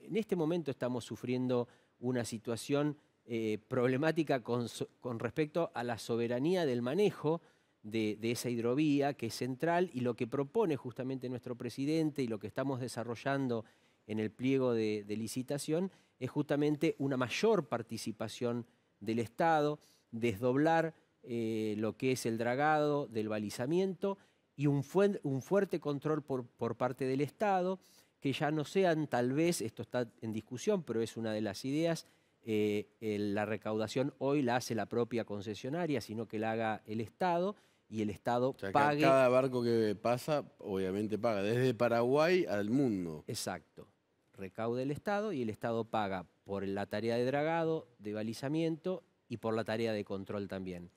en este momento estamos sufriendo una situación eh, problemática con, respecto a la soberanía del manejo de, esa hidrovía que es central y lo que propone justamente nuestro presidente y lo que estamos desarrollando en el pliego de licitación es justamente una mayor participación del Estado, desdoblar eh, lo que es el dragado del balizamiento y un, fuerte control por, parte del Estado, que ya no sean tal vez, esto está en discusión, pero es una de las ideas, eh, la recaudación hoy la hace la propia concesionaria, sino que la haga el Estado y el Estado pague. Cada barco que pasa, obviamente paga, desde Paraguay al mundo. Exacto. recaude el Estado y el Estado paga por la tarea de dragado, de balizamiento y por la tarea de control también.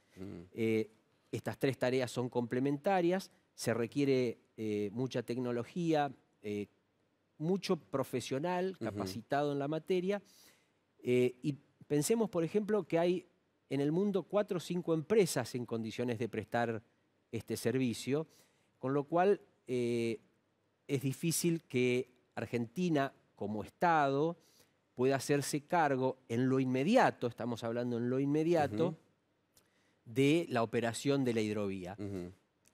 Eh, estas tres tareas son complementarias, se requiere eh, mucha tecnología, eh, mucho profesional capacitado en la materia. y pensemos, por ejemplo, que hay en el mundo cuatro o cinco empresas en condiciones de prestar este servicio, con lo cual es difícil que Argentina, como Estado, pueda hacerse cargo en lo inmediato, estamos hablando en lo inmediato, de la operación de la hidrovía.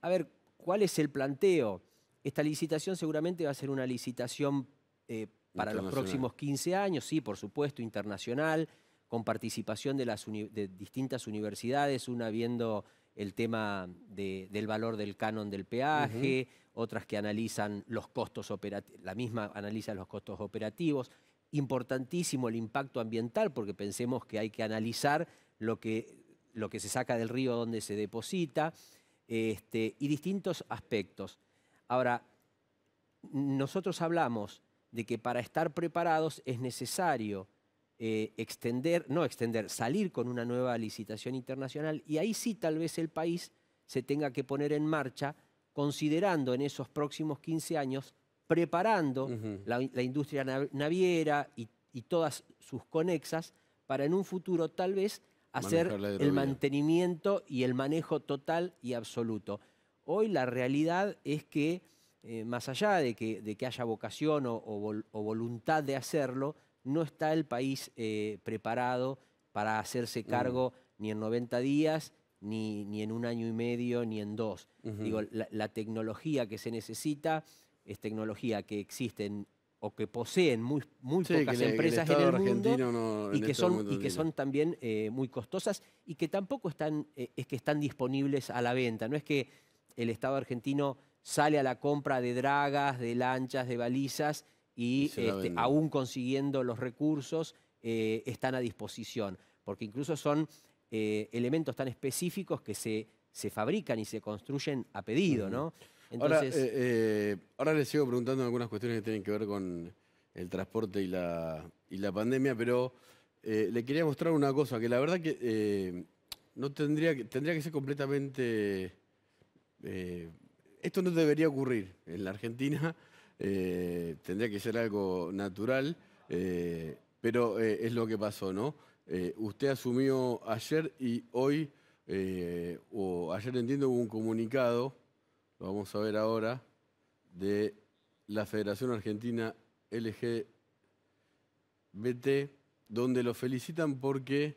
A ver, ¿cuál es el planteo? Esta licitación seguramente va a ser una licitación eh, para los próximos 15 años, sí, por supuesto, internacional, con participación de, las distintas universidades, una viendo el tema del valor del canon del peaje, otras que analizan los costos operativos, la misma analiza los costos operativos. Importantísimo el impacto ambiental, porque pensemos que hay que analizar lo que lo que se saca del río donde se deposita este, y distintos aspectos. Ahora, nosotros hablamos de que para estar preparados es necesario eh, extender, no extender, salir con una nueva licitación internacional y ahí sí tal vez el país se tenga que poner en marcha considerando en esos próximos 15 años, preparando la, industria naviera y todas sus conexas para en un futuro tal vez hacer el mantenimiento y el manejo total y absoluto. Hoy la realidad es que, eh, más allá de que, de que, haya vocación o, voluntad de hacerlo, no está el país eh, preparado para hacerse cargo ni en 90 días, ni, ni, en un año y medio, ni en dos. Digo, la, la, tecnología que se necesita es tecnología que existe en o que poseen muy, muy pocas empresas en el mundo este y, que son, y que son también eh, muy costosas y que tampoco están, eh, es que están disponibles a la venta. No es que el Estado argentino sale a la compra de dragas, de lanchas, de balizas y, este, aún consiguiendo los recursos eh, están a disposición, porque incluso son elementos tan específicos que se, se fabrican y se construyen a pedido, ¿no? ahora, le eh, eh, les sigo preguntando algunas cuestiones que tienen que ver con el transporte y la, pandemia, pero eh, le quería mostrar una cosa, que la verdad que no tendría, tendría que ser completamente... esto no debería ocurrir en la Argentina, tendría que ser algo natural, pero es lo que pasó, ¿no? usted asumió ayer y hoy, o ayer entiendo, hubo un comunicado vamos a ver ahora, de la Federación Argentina LGBT, donde lo felicitan porque,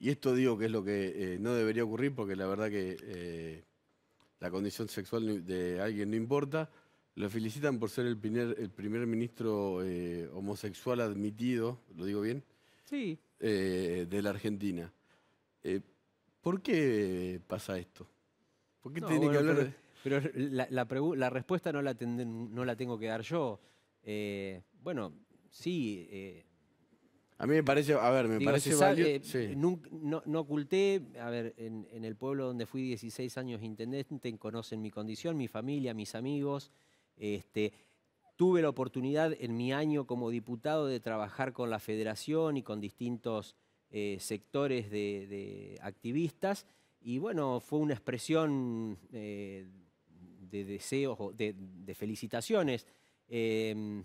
y esto digo que es lo que eh, no debería ocurrir, porque la verdad que eh, la condición sexual de alguien no importa, lo felicitan por ser el primer, ministro eh, homosexual admitido, lo digo bien, sí. de la Argentina. ¿Por qué pasa esto? ¿Por qué tiene que hablar? de...? Pero la, respuesta no la, tengo que dar yo. Eh, bueno, sí. Eh. a mí me parece, a ver, me parece eh, no, oculté, a ver, en, el pueblo donde fui 16 años intendente, conocen mi condición, mi familia, mis amigos. Este, tuve la oportunidad en mi año como diputado de trabajar con la federación y con distintos sectores de, activistas. Y bueno, fue una expresión deseos o de, felicitaciones. yo em,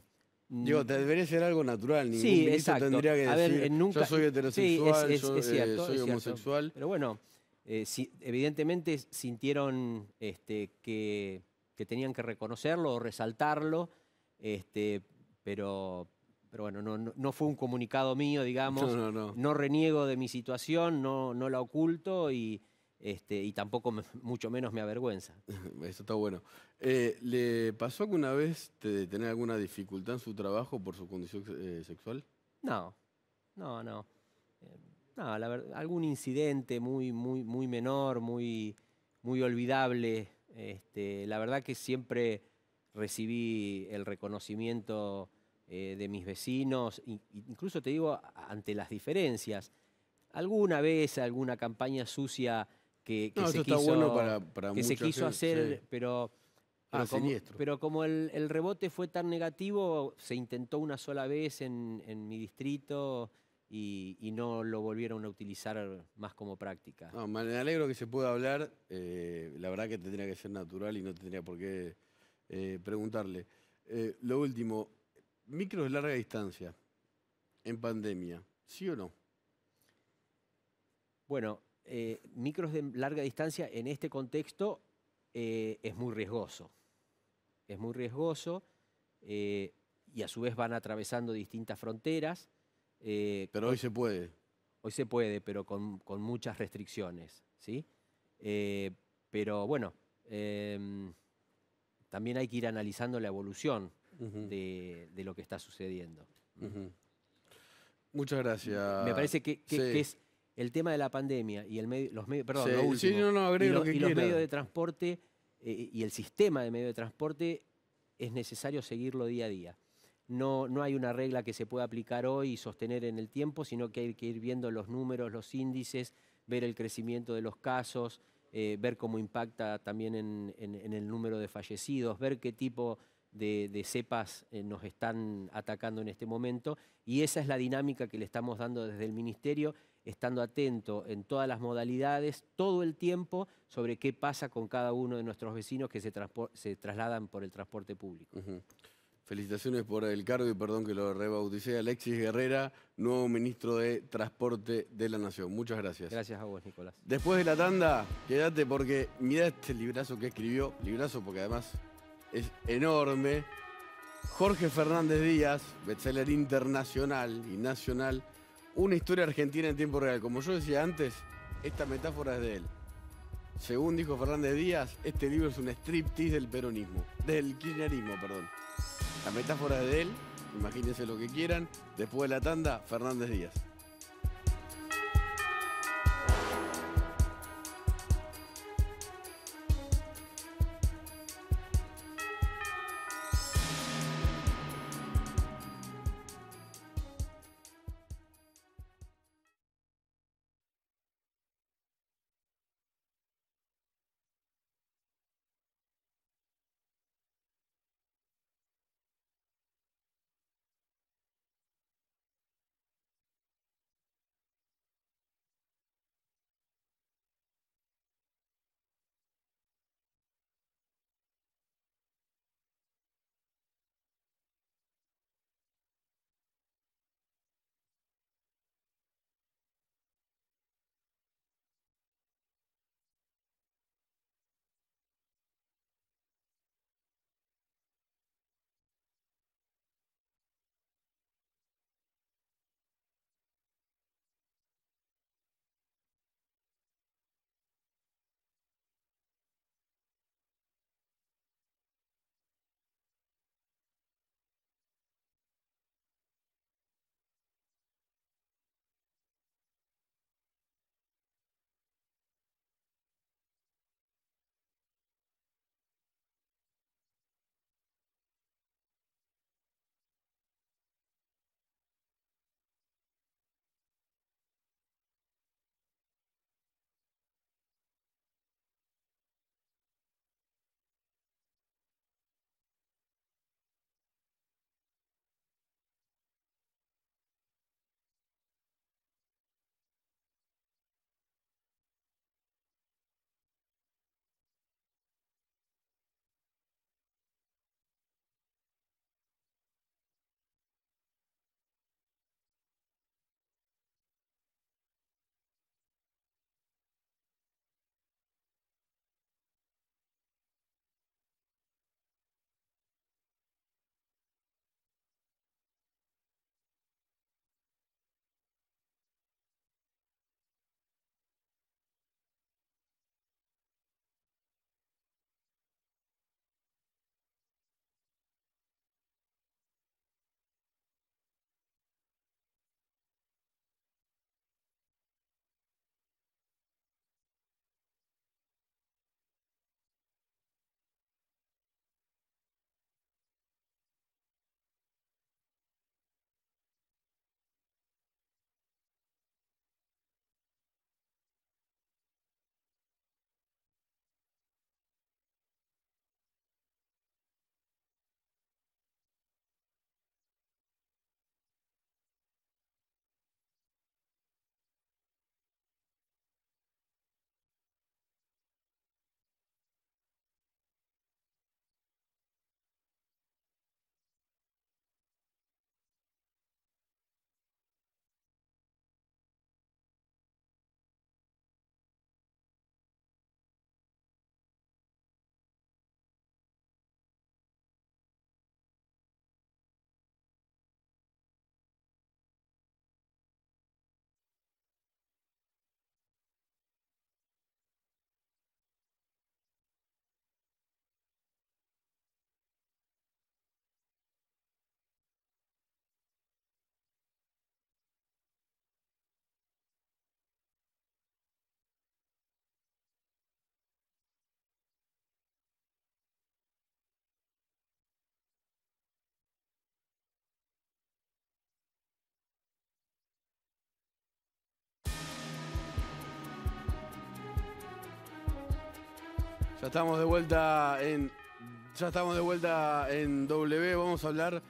te debería ser algo natural, ningún sí, ministro tendría que decir, nunca, yo eh, soy heterosexual, soy homosexual. Pero bueno, eh, si, evidentemente sintieron este, que, tenían que reconocerlo o resaltarlo, este, pero, pero bueno, no, no, fue un comunicado mío, digamos, no, no, no, reniego de mi situación, no, no la oculto y este, y tampoco mucho menos me avergüenza. Eso está bueno. Eh, ¿Le pasó alguna vez tener alguna dificultad en su trabajo por su condición eh, sexual? No, no, no. Eh, no, algún incidente muy, muy, muy menor, muy, muy olvidable. Este, la verdad que siempre recibí el reconocimiento de mis vecinos, incluso te digo, ante las diferencias. Alguna vez alguna campaña sucia que, se quiso, hacer, pero, pero, ah, como, el, rebote fue tan negativo, se intentó una sola vez en, mi distrito y, no lo volvieron a utilizar más como práctica. me alegro que se pueda hablar, eh, la verdad que tendría que ser natural y no tendría por qué eh, preguntarle. Eh, lo último, micros de larga distancia en pandemia, ¿sí o no? Bueno, eh, micros de larga distancia en este contexto eh, es muy riesgoso. Es muy riesgoso eh, y a su vez van atravesando distintas fronteras. pero hoy se puede. Hoy se puede, pero con, muchas restricciones. ¿sí? pero bueno, em, también hay que ir analizando la evolución de, lo que está sucediendo. Muchas gracias. Me parece que es el tema de la pandemia y el los medios, de transporte eh, y el sistema de medios de transporte es necesario seguirlo día a día. No, no hay una regla que se pueda aplicar hoy y sostener en el tiempo, sino que hay que ir viendo los números, los índices, ver el crecimiento de los casos, eh, ver cómo impacta también en, el número de fallecidos, ver qué tipo de, cepas eh, nos están atacando en este momento. Y esa es la dinámica que le estamos dando desde el Ministerio estando atento en todas las modalidades, todo el tiempo, sobre qué pasa con cada uno de nuestros vecinos que se, trasladan por el transporte público. Felicitaciones por el cargo y perdón que lo rebauticé. Alexis Guerrera, nuevo ministro de Transporte de la Nación. Muchas gracias. Gracias a vos, Nicolás. Después de la tanda, quédate porque mira este librazo que escribió. Librazo porque además es enorme. Jorge Fernández Díaz, bestseller internacional y nacional, una historia argentina en tiempo real. Como yo decía antes, esta metáfora es de él. Según dijo Fernández Díaz, este libro es un striptease del peronismo, del kirchnerismo, perdón. La metáfora es de él, imagínense lo que quieran. Después de la tanda, Fernández Díaz. Ya estamos de vuelta en. Ya estamos de vuelta en W. Vamos a hablar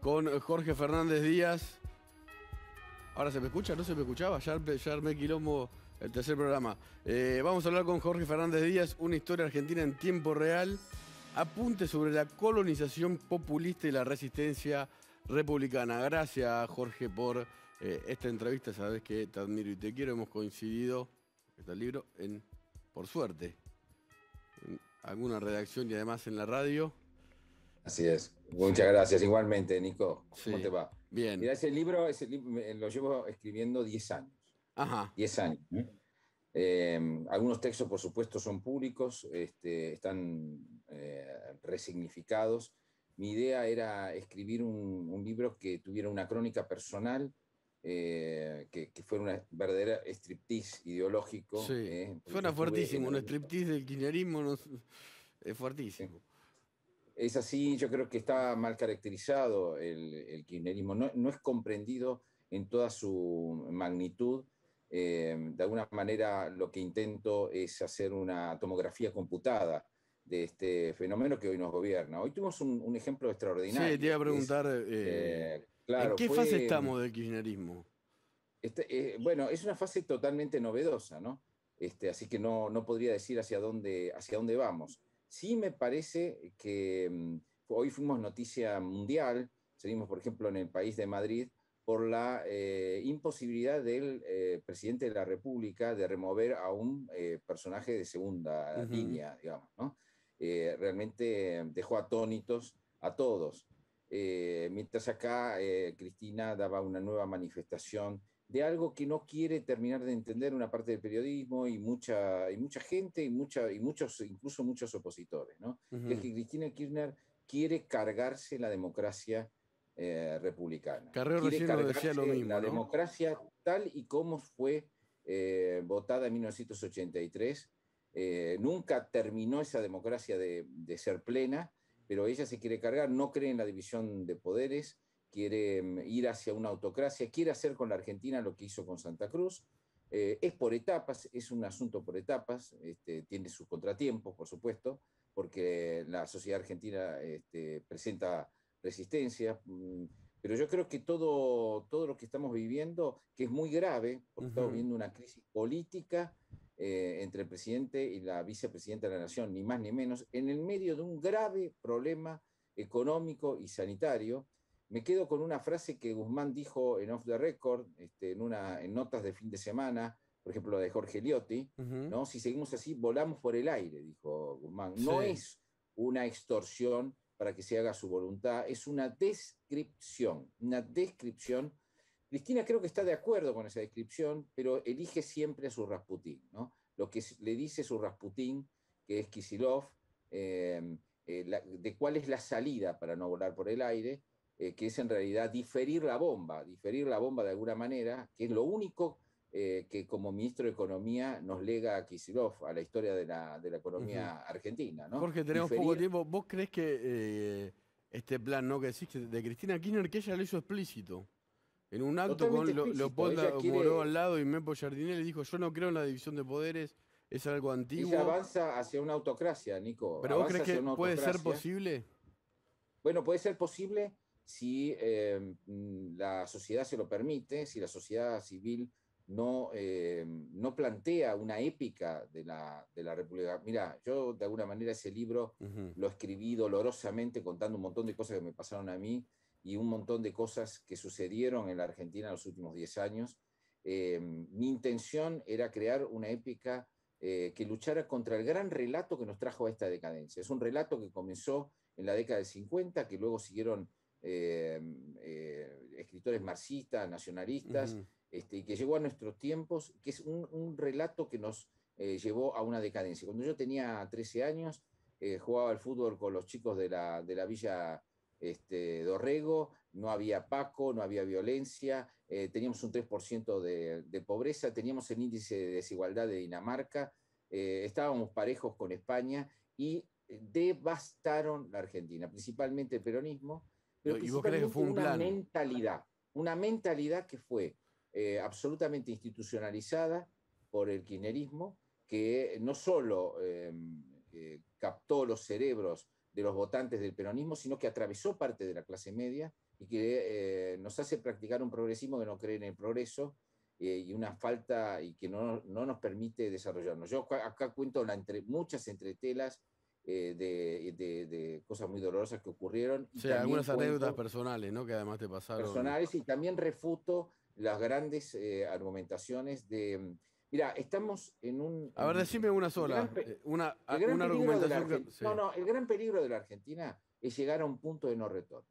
con Jorge Fernández Díaz. Ahora se me escucha, no se me escuchaba. Ya, armé quilombo el tercer programa. Eh, vamos a hablar con Jorge Fernández Díaz, una historia argentina en tiempo real. Apunte sobre la colonización populista y la resistencia republicana. Gracias, Jorge, por eh, esta entrevista. Sabes que te admiro y te quiero. Hemos coincidido, está el libro, en, por suerte, alguna redacción y además en la radio. Así es. Muchas gracias. Igualmente, Nico. ¿Cómo te va? Bien. Mira, ese libro, ese lo llevo escribiendo 10 años. Ajá. 10 años. Eh, algunos textos, por supuesto, son públicos, este, están eh, resignificados. Mi idea era escribir un, un libro que tuviera una crónica personal eh, que, fue una verdadera striptease ideológico. Eh, Suena fuertísimo, un striptease del kirchnerismo es fuertísimo. Es así, yo creo que está mal caracterizado el, el kirchnerismo, no, es comprendido en toda su magnitud. Eh, de alguna manera lo que intento es hacer una tomografía computada de este fenómeno que hoy nos gobierna. Hoy tuvimos un, ejemplo extraordinario. Sí, te iba a preguntar... ¿En qué fase estamos del kirchnerismo? Este, eh, bueno, es una fase totalmente novedosa, ¿no? Este, así que no, podría decir hacia dónde, hacia dónde vamos. Sí me parece que mm, hoy fuimos noticia mundial, seguimos por ejemplo en el país de Madrid, por la eh, imposibilidad del eh, presidente de la República de remover a un personaje de segunda línea, digamos, ¿no? realmente dejó atónitos a todos. Eh, mientras acá eh, Cristina daba una nueva manifestación de algo que no quiere terminar de entender una parte del periodismo y mucha, y mucha gente y, mucha, y muchos, incluso muchos opositores, ¿no? es que Cristina Kirchner quiere cargarse la democracia eh, republicana. quiere cargarse decía mismo, la democracia tal y como fue votada en 1983. nunca terminó esa democracia de ser plena pero ella se quiere cargar, no cree en la división de poderes, quiere mm, ir hacia una autocracia, quiere hacer con la Argentina lo que hizo con Santa Cruz. Eh, es por etapas, es un asunto por etapas, este, tiene sus contratiempos, por supuesto, porque la sociedad argentina este, presenta resistencia. Mm, pero yo creo que todo, todo lo que estamos viviendo, que es muy grave, porque estamos viviendo una crisis política eh, entre el presidente y la vicepresidenta de la Nación, ni más ni menos, en el medio de un grave problema económico y sanitario. Me quedo con una frase que Guzmán dijo en Off the Record, este, en, una, en notas de fin de semana, por ejemplo, la de Jorge Liotti, ¿no? Si seguimos así, volamos por el aire, dijo Guzmán. No es una extorsión para que se haga su voluntad, es una descripción, una descripción Cristina creo que está de acuerdo con esa descripción, pero elige siempre a su Rasputín, ¿no? Lo que le dice su Rasputín, que es Kisilov, em, eh, de cuál es la salida para no volar por el aire, eh, que es en realidad diferir la bomba, diferir la bomba de alguna manera, que es lo único eh, que como ministro de Economía nos lega a Kisilov a la historia de la, economía argentina, ¿no? Jorge, tenemos poco tiempo. ¿Vos crees que este plan, ¿no? que decís de Cristina Kirchner, que ella lo hizo explícito? En un acto con lo, Moró al lado y Mepo le dijo, yo no creo en la división de poderes, es algo antiguo. Ella avanza hacia una autocracia, Nico. ¿Pero vos crees que puede ser posible? Bueno, puede ser posible si eh, la sociedad se lo permite, si la sociedad civil no, eh, no plantea una épica de la, de la República. Mira, yo de alguna manera ese libro lo escribí dolorosamente contando un montón de cosas que me pasaron a mí y un montón de cosas que sucedieron en la Argentina en los últimos 10 años. Eh, mi intención era crear una épica eh, que luchara contra el gran relato que nos trajo a esta decadencia. Es un relato que comenzó en la década del 50, que luego siguieron eh, escritores marxistas, nacionalistas, este, y que llegó a nuestros tiempos, que es un, relato que nos llevó a una decadencia. Cuando yo tenía 13 años, jugaba al fútbol con los chicos de la, de la villa este, Dorrego, no había Paco, no había violencia, eh, teníamos un 3% de, pobreza, teníamos el índice de desigualdad de Dinamarca, eh, estábamos parejos con España y devastaron la Argentina, principalmente el peronismo, pero ¿Y una mentalidad, una mentalidad que fue eh, absolutamente institucionalizada por el kirchnerismo, que no solo em, captó los cerebros de los votantes del peronismo, sino que atravesó parte de la clase media y que eh, nos hace practicar un progresismo que no cree en el progreso eh, y una falta y que no, no, nos permite desarrollarnos. Yo acá cuento la entre, muchas entretelas eh, de, de, cosas muy dolorosas que ocurrieron. sí, algunas anécdotas personales, ¿no? Que además te pasaron. Personales y también refuto las grandes argumentaciones de estamos en un. A ver, decime una sola. Eh, una, ah, argumentación. No, no, el gran peligro de la Argentina es llegar a un punto de no retorno.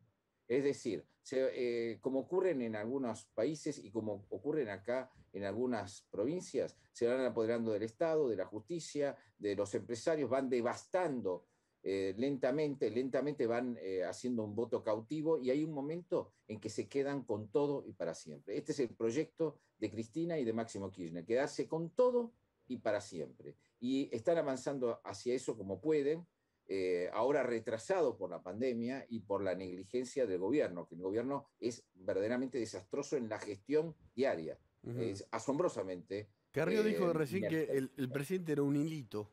Es decir, eh, como ocurren en algunos países y como ocurren acá en algunas provincias, se van apoderando del Estado, de la justicia, de los empresarios, van devastando eh, lentamente, lentamente van eh, haciendo un voto cautivo y hay un momento en que se quedan con todo y para siempre. Este es el proyecto de Cristina y de Máximo Kirchner, quedarse con todo y para siempre. Y están avanzando hacia eso como pueden, eh, ahora retrasado por la pandemia y por la negligencia del gobierno, que el gobierno es verdaderamente desastroso en la gestión diaria, asombrosamente. Carrillo dijo recién que el, presidente era un hilito.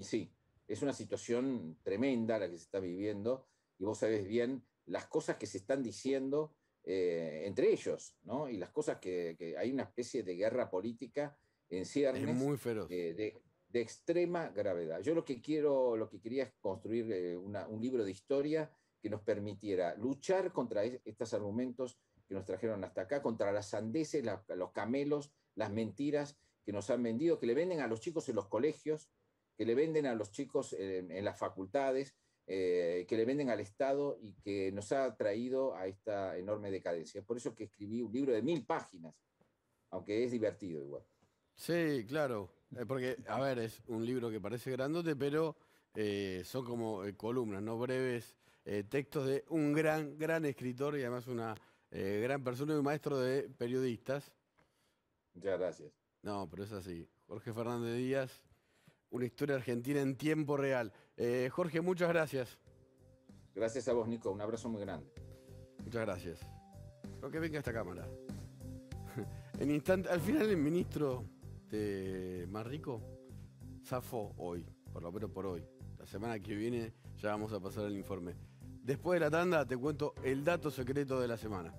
sí, es una situación tremenda la que se está viviendo y vos sabés bien las cosas que se están diciendo eh, entre ellos, ¿no? Y las cosas que, hay una especie de guerra política en ciernes. muy feroz. Eh, de, extrema gravedad. Yo lo que quiero, lo que quería es construir eh, un libro de historia que nos permitiera luchar contra estos argumentos que nos trajeron hasta acá, contra las sandeces, los camelos, las mentiras que nos han vendido, que le venden a los chicos en los colegios, que le venden a los chicos en, las facultades, eh, que le venden al Estado y que nos ha traído a esta enorme decadencia. por eso que escribí un libro de mil páginas, aunque es divertido igual. Sí, claro, eh, porque, a ver, es un libro que parece grandote, pero eh, son como columnas, no breves textos de un gran, gran escritor y además una gran persona y un maestro de periodistas. Muchas gracias. No, pero es así. Jorge Fernández Díaz, una historia argentina en tiempo real. Eh, Jorge, muchas gracias. Gracias a vos, Nico. Un abrazo muy grande. Muchas gracias. Lo que venga esta cámara. en instante, al final el ministro de Marrico zafó hoy, por lo menos por hoy. La semana que viene ya vamos a pasar el informe. Después de la tanda te cuento el dato secreto de la semana.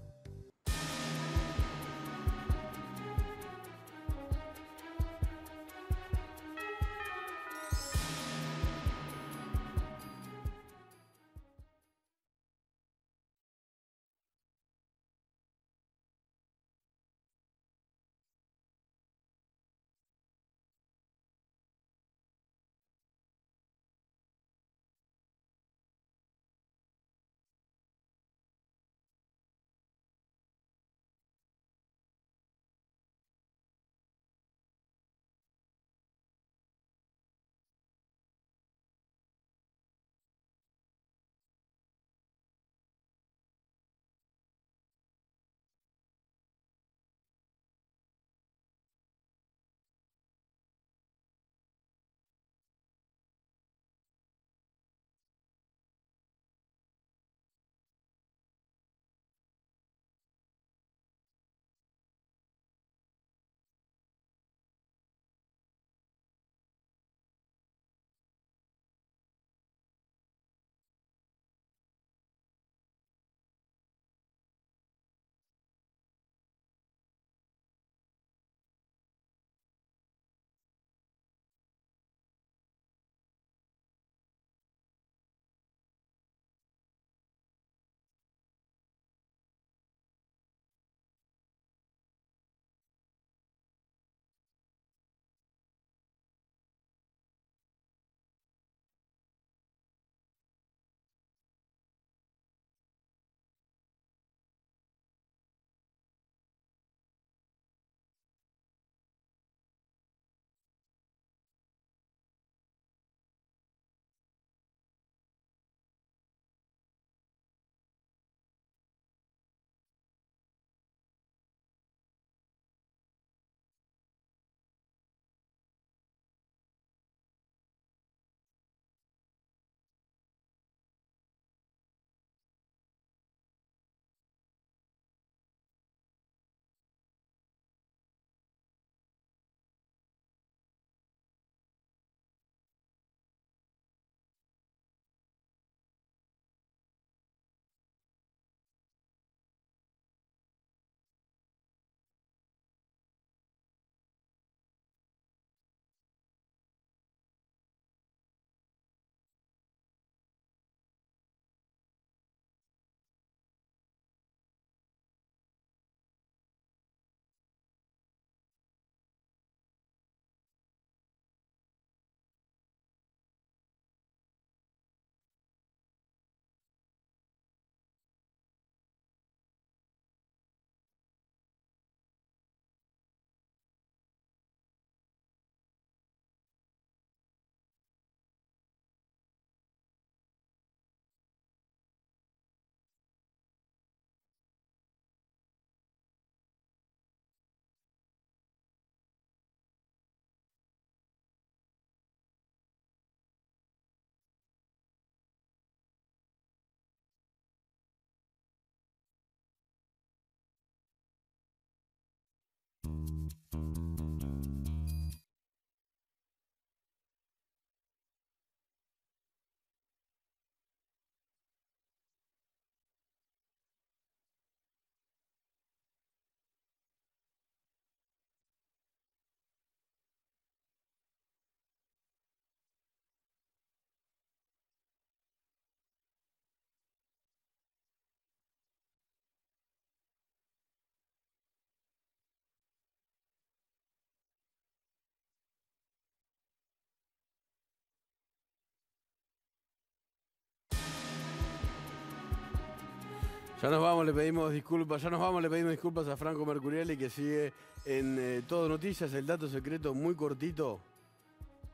Ya nos vamos, le pedimos disculpas, ya nos vamos, le pedimos disculpas a Franco Mercuriali que sigue en eh, Todo Noticias, el dato secreto muy cortito.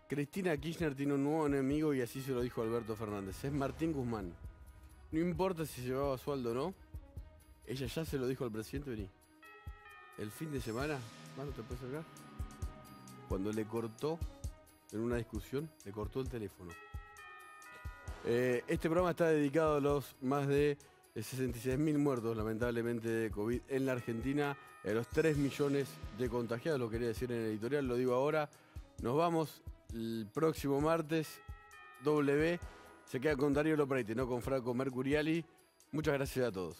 Cristina Kirchner tiene un nuevo enemigo y así se lo dijo Alberto Fernández, es Martín Guzmán. No importa si se llevaba sueldo o no, ella ya se lo dijo al presidente, vení. El fin de semana, Cuando le cortó, en una discusión, le cortó el teléfono. Eh, este programa está dedicado a los más de 66.000 muertos, lamentablemente, de COVID en la Argentina, de los 3 millones de contagiados, lo quería decir en el editorial, lo digo ahora. Nos vamos el próximo martes, W, se queda con Darío Lopretti, no con Franco Mercuriali. Muchas gracias a todos.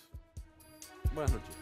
Buenas noches.